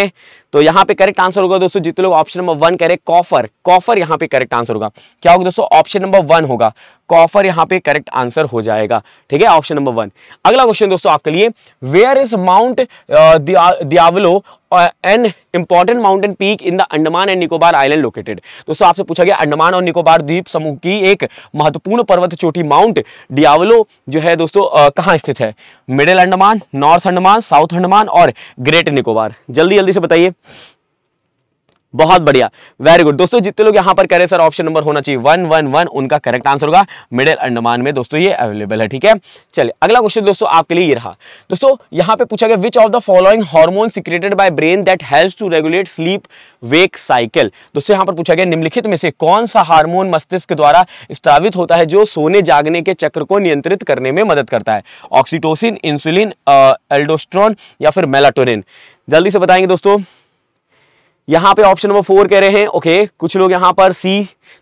S1: तो यहाँ पे करेक्ट आंसर होगा दोस्तों जितने लोग ऑप्शन नंबर वन करें कॉफर कॉफर यहां पे करेक्ट आंसर होगा क्या होगा दोस्तों ऑप्शन नंबर वन होगा कॉफर यहां पे करेक्ट आंसर हो जाएगा ठीक है ऑप्शन नंबर वन अगला क्वेश्चन दोस्तों आपके लिए where is Mount Diavolo an important mountain peak in the Andaman and Nicobar island located दोस्तों आपसे पूछा गया अंडमान और निकोबार द्वीप समूह की एक महत्वपूर्ण पर्वत चोटी माउंट डियावलो जो है दोस्तों uh, कहाँ स्थित है Middle Andaman North Andaman South Andaman और ग्रेट निकोबार जल्दी जल्दी से बताइए बहुत बढ़िया वेरी गुड दोस्तों जितने लोग यहां पर कह रहे सर ऑप्शन नंबर होना चाहिए वन वन वन उनका करेक्ट आंसर होगा मिडिल अंडमान में दोस्तों ये अवेलेबल है ठीक है चलिए अगला क्वेश्चन दोस्तों आपके लिए ये रहा दोस्तों यहां पे पूछा गया which of the following hormone secreted by brain that help to regulate sleep wake cycle दोस्तों यहां पर पूछा गया निम्नलिखित में से कौन सा हार्मोन मस्तिष्क द्वारा स्थापित होता है जो सोने जागने के चक्र को नियंत्रित करने में मदद करता है ऑक्सीटोसिन इंसुलिन एल्डोस्ट्रॉन या फिर मेलाटोनिन जल्दी से बताएंगे दोस्तों यहाँ पे ऑप्शन नंबर फोर कह रहे हैं ओके कुछ लोग यहाँ पर सी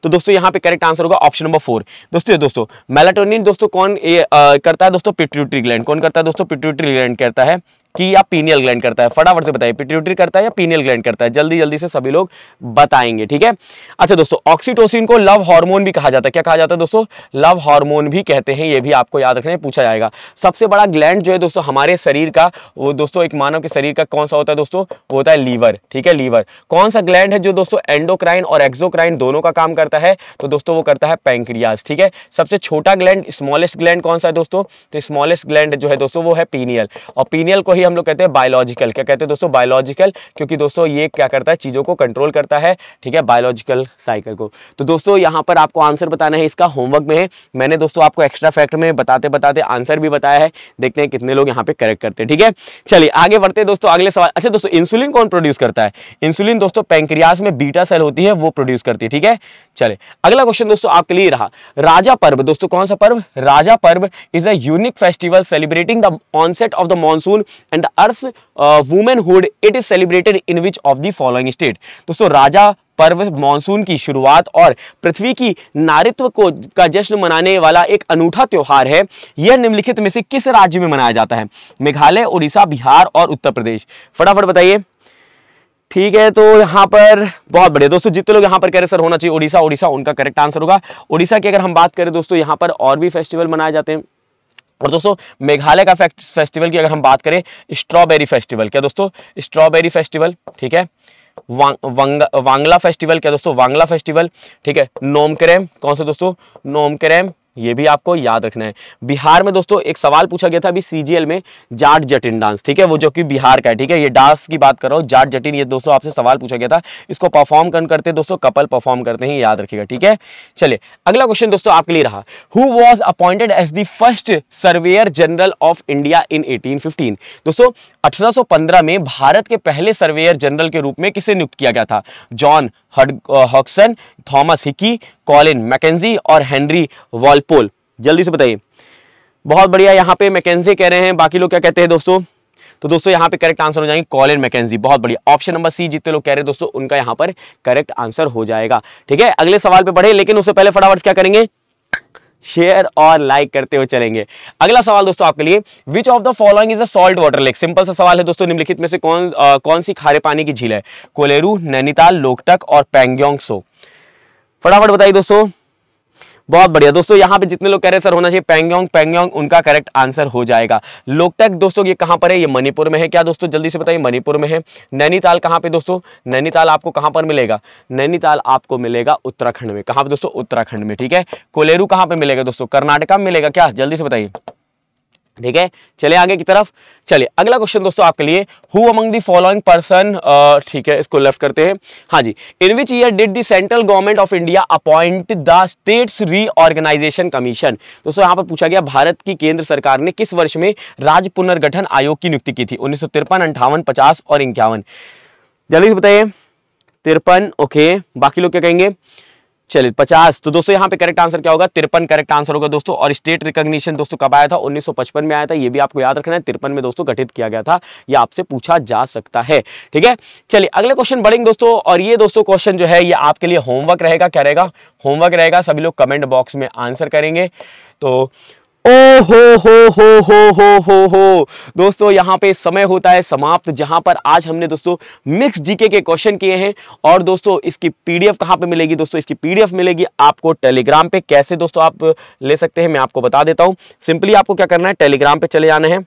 S1: तो दोस्तों यहाँ पे करेक्ट आंसर होगा ऑप्शन नंबर फोर दोस्तों दोस्तों मेलाटोनिन दोस्तों कौन ए, आ, करता है दोस्तों पिट्यूटरी ग्लैंड कौन करता है दोस्तों पिट्यूटरी ग्लैंड करता है कि या पीनियल ग्लैंड करता है फटाफट से बताइए पिट्यूटरी करता है या पीनियल ग्लैंड करता है जल्दी जल्दी से सभी लोग बताएंगे ठीक है अच्छा दोस्तों ऑक्सीटोसिन को लव हार्मोन भी कहा जाता है क्या कहा जाता है दोस्तों लव हार्मोन भी कहते हैं ये भी आपको याद रखने पूछा जाएगा सबसे बड़ा ग्लैंड जो है दोस्तों हमारे शरीर का वो दोस्तों एक मानव के शरीर का कौन सा होता है दोस्तों वो होता है लीवर ठीक है लीवर कौन सा ग्लैंड है जो दोस्तों एंडोक्राइन और एक्सोक्राइन दोनों का काम करता है तो दोस्तों वो करता है पैंक्रियाज ठीक है सबसे छोटा ग्लैंड स्मॉलेस्ट ग्लैंड कौन सा है दोस्तों तो स्मॉलेस्ट ग्लैंड जो है दोस्तों वो है पीनियल और पीनियल को ही हम लोग कहते हैं बायोलॉजिकल क्या कहते हैं दोस्तों बायोलॉजिकल क्योंकि दोस्तों ये क्या करता है चीज़ों को कंट्रोल करता है ठीक है बायोलॉजिकल साइकिल को तो दोस्तों यहाँ पर आपको आंसर बताना है इसका होमवर्क में है मैंने दोस्तों आपको एक्स्ट्रा फैक्ट में बताते बताते आंसर भी बताया है देखते हैं कितने लोग यहाँ पे करेक्ट करते हैं ठीक है चलिए आगे बढ़ते हैं दोस्तों अगले सवाल अच्छा दोस्तों इंसुलिन कौन प्रोड्यूस करता है इंसुलिन दोस्तों पैंक्रियास में बीटा सेल होती है वो प्रोड्यूस करती है ठीक है चले अगला क्वेश्चन दोस्तों आपके लिए रहा राजा पर्व दोस्तों कौन सा पर्व Raja Parba is a unique festival celebrating the onset of the monsoon and the earth's womanhood it is celebrated in which of the following state दोस्तों राजा पर्व मानसून की शुरुआत और पृथ्वी की नारित्व को का जश्न मनाने वाला एक अनूठा त्यौहार है यह निम्नलिखित में से किस राज्य में मनाया जाता है मेघालय उड़ीसा बिहार और उत्तर प्रदेश फटाफट बताइए ठीक है तो यहाँ पर बहुत बढ़िया दोस्तों जितने लोग यहाँ पर कह रहे सर होना चाहिए उड़ीसा उड़ीसा उनका करेक्ट आंसर होगा उड़ीसा की अगर हम बात करें दोस्तों यहाँ पर और भी फेस्टिवल मनाए जाते हैं और दोस्तों मेघालय का फेस्टिवल की अगर हम बात करें स्ट्रॉबेरी फेस्टिवल क्या दोस्तों स्ट्रॉबेरी फेस्टिवल ठीक है वांग, वांग, वांगला फेस्टिवल क्या दोस्तों वांगला फेस्टिवल ठीक है नोमकरेम कौन सा दोस्तों नोमकरेम ये भी आपको याद रखना है बिहार में दोस्तों एक सवाल पूछा गया था अभी सीजीएल में जाट जटिन डांस ठीक है वो जो कि बिहार का है ठीक है ये डांस की बात कर रहा हूँ जाट जटिन ये दोस्तों आपसे सवाल पूछा गया था इसको परफॉर्म कर करते हैं दोस्तों कपल परफॉर्म करते हैं याद रखिएगा ठीक है चलिए अगला क्वेश्चन दोस्तों आपके लिए रहा who was appointed as the first surveyor general of India in eighteen दोस्तों अठारह में भारत के पहले सर्वेयर जनरल के रूप में किसे नियुक्त किया गया था John Hodgson Thomas Hickey Colin Mackenzie और हेनरी वॉलपोल जल्दी से बताइए बहुत बढ़िया यहाँ पे मैकेजी कह रहे हैं बाकी लोग क्या कहते हैं दोस्तों तो दोस्तों यहाँ पे करेक्ट आंसर हो जाएंगे कॉलिन मैकेजी बहुत बढ़िया ऑप्शन नंबर सी जितने लोग कह रहे हैं दोस्तों उनका यहाँ पर करेक्ट आंसर हो जाएगा ठीक है अगले सवाल पे बढ़े लेकिन उससे पहले फटाफट क्या करेंगे शेयर और लाइक करते हुए चलेंगे अगला सवाल दोस्तों आपके लिए which of the following is a salt water lake simple सा सवाल है दोस्तों निम्नलिखित में से कौन आ, कौन सी खारे पानी की झील है कोलेरू नैनीताल लोकटक और सो फटाफट बताइए दोस्तों बहुत बढ़िया दोस्तों यहाँ पे जितने लोग कह रहे सर होना चाहिए पैंगोंग पैंगोंग उनका करेक्ट आंसर हो जाएगा लोकटक दोस्तों ये कहाँ पर है ये मणिपुर में है क्या दोस्तों जल्दी से बताइए मणिपुर में है नैनीताल कहाँ पे दोस्तों नैनीताल आपको कहाँ पर मिलेगा नैनीताल आपको मिलेगा उत्तराखंड में कहाँ पर दोस्तों उत्तराखंड में ठीक है कोलेरू कहाँ पर मिलेगा दोस्तों कर्नाटका में मिलेगा क्या जल्दी से बताइए ठीक है चले आगे की तरफ चलिए अगला क्वेश्चन दोस्तों आपके लिए who among the following person ठीक है इसको लेफ्ट करते हैं हाँ जी in which year did the central government of India appoint the states reorganisation commission दोस्तों यहाँ पर पूछा गया भारत की केंद्र सरकार ने किस वर्ष में राज्य पुनर्गठन आयोग की नियुक्ति की थी उन्नीस सौ तिरपन अंठावन पचास और इक्यावन जल्दी से बताइए तिरपन ओके बाकी लोग क्या कहेंगे चलिए पचास तो दोस्तों यहाँ पे करेक्ट आंसर क्या होगा तिरपन करेक्ट आंसर होगा दोस्तों और स्टेट रिकॉग्निशन दोस्तों कब आया था 1955 में आया था ये भी आपको याद रखना है तिरपन में दोस्तों गठित किया गया था ये आपसे पूछा जा सकता है ठीक है चलिए अगले क्वेश्चन बढ़ेंगे दोस्तों और ये दोस्तों क्वेश्चन जो है ये आपके लिए होमवर्क रहेगा क्या रहेगा होमवर्क रहेगा सभी लोग कमेंट बॉक्स में आंसर करेंगे तो ओ हो हो हो हो हो हो हो दोस्तों यहाँ पे समय होता है समाप्त जहां पर आज हमने दोस्तों मिक्स जीके के क्वेश्चन किए हैं और दोस्तों इसकी पीडीएफ कहाँ पे मिलेगी दोस्तों इसकी पीडीएफ मिलेगी आपको टेलीग्राम पे कैसे दोस्तों आप ले सकते हैं मैं आपको बता देता हूँ सिंपली आपको क्या करना है टेलीग्राम पे चले जाना है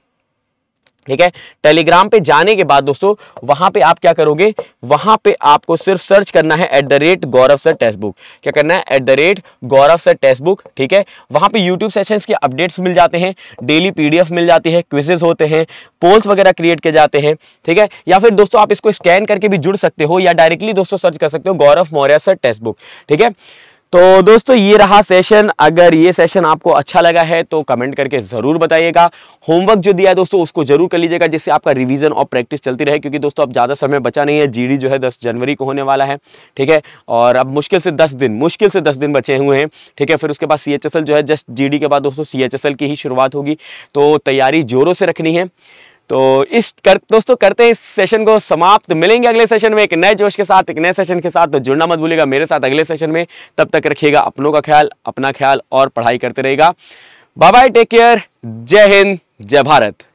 S1: ठीक है टेलीग्राम पे जाने के बाद दोस्तों वहां पे आप क्या करोगे वहां पे आपको सिर्फ सर्च करना है at the rate Gaurav sir text book क्या करना है at the rate Gaurav sir text book ठीक है वहां पे यूट्यूब सेशंस के अपडेट्स मिल जाते हैं डेली पीडीएफ मिल जाती है क्विजेज होते हैं पोल्स वगैरह क्रिएट किए जाते हैं ठीक है या फिर दोस्तों आप इसको स्कैन करके भी जुड़ सकते हो या डायरेक्टली दोस्तों सर्च कर सकते हो Gaurav Maurya sir text book ठीक है तो दोस्तों ये रहा सेशन अगर ये सेशन आपको अच्छा लगा है तो कमेंट करके ज़रूर बताइएगा होमवर्क जो दिया है दोस्तों उसको जरूर कर लीजिएगा जिससे आपका रिवीजन और प्रैक्टिस चलती रहे क्योंकि दोस्तों अब ज़्यादा समय बचा नहीं है जीडी जो है 10 जनवरी को होने वाला है ठीक है और अब मुश्किल से दस दिन मुश्किल से दस दिन बचे हुए हैं ठीक है फिर उसके बाद सी जो है जस्ट जी के बाद दोस्तों सी की ही शुरुआत होगी तो तैयारी ज़ोरों से रखनी है तो इस कर दोस्तों करते हैं इस सेशन को समाप्त मिलेंगे अगले सेशन में एक नए जोश के साथ एक नए सेशन के साथ तो जुड़ना मत भूलेगा मेरे साथ अगले सेशन में तब तक रखिएगा अपनों का ख्याल अपना ख्याल और पढ़ाई करते रहेगा बाय बाय टेक केयर जय हिंद जय भारत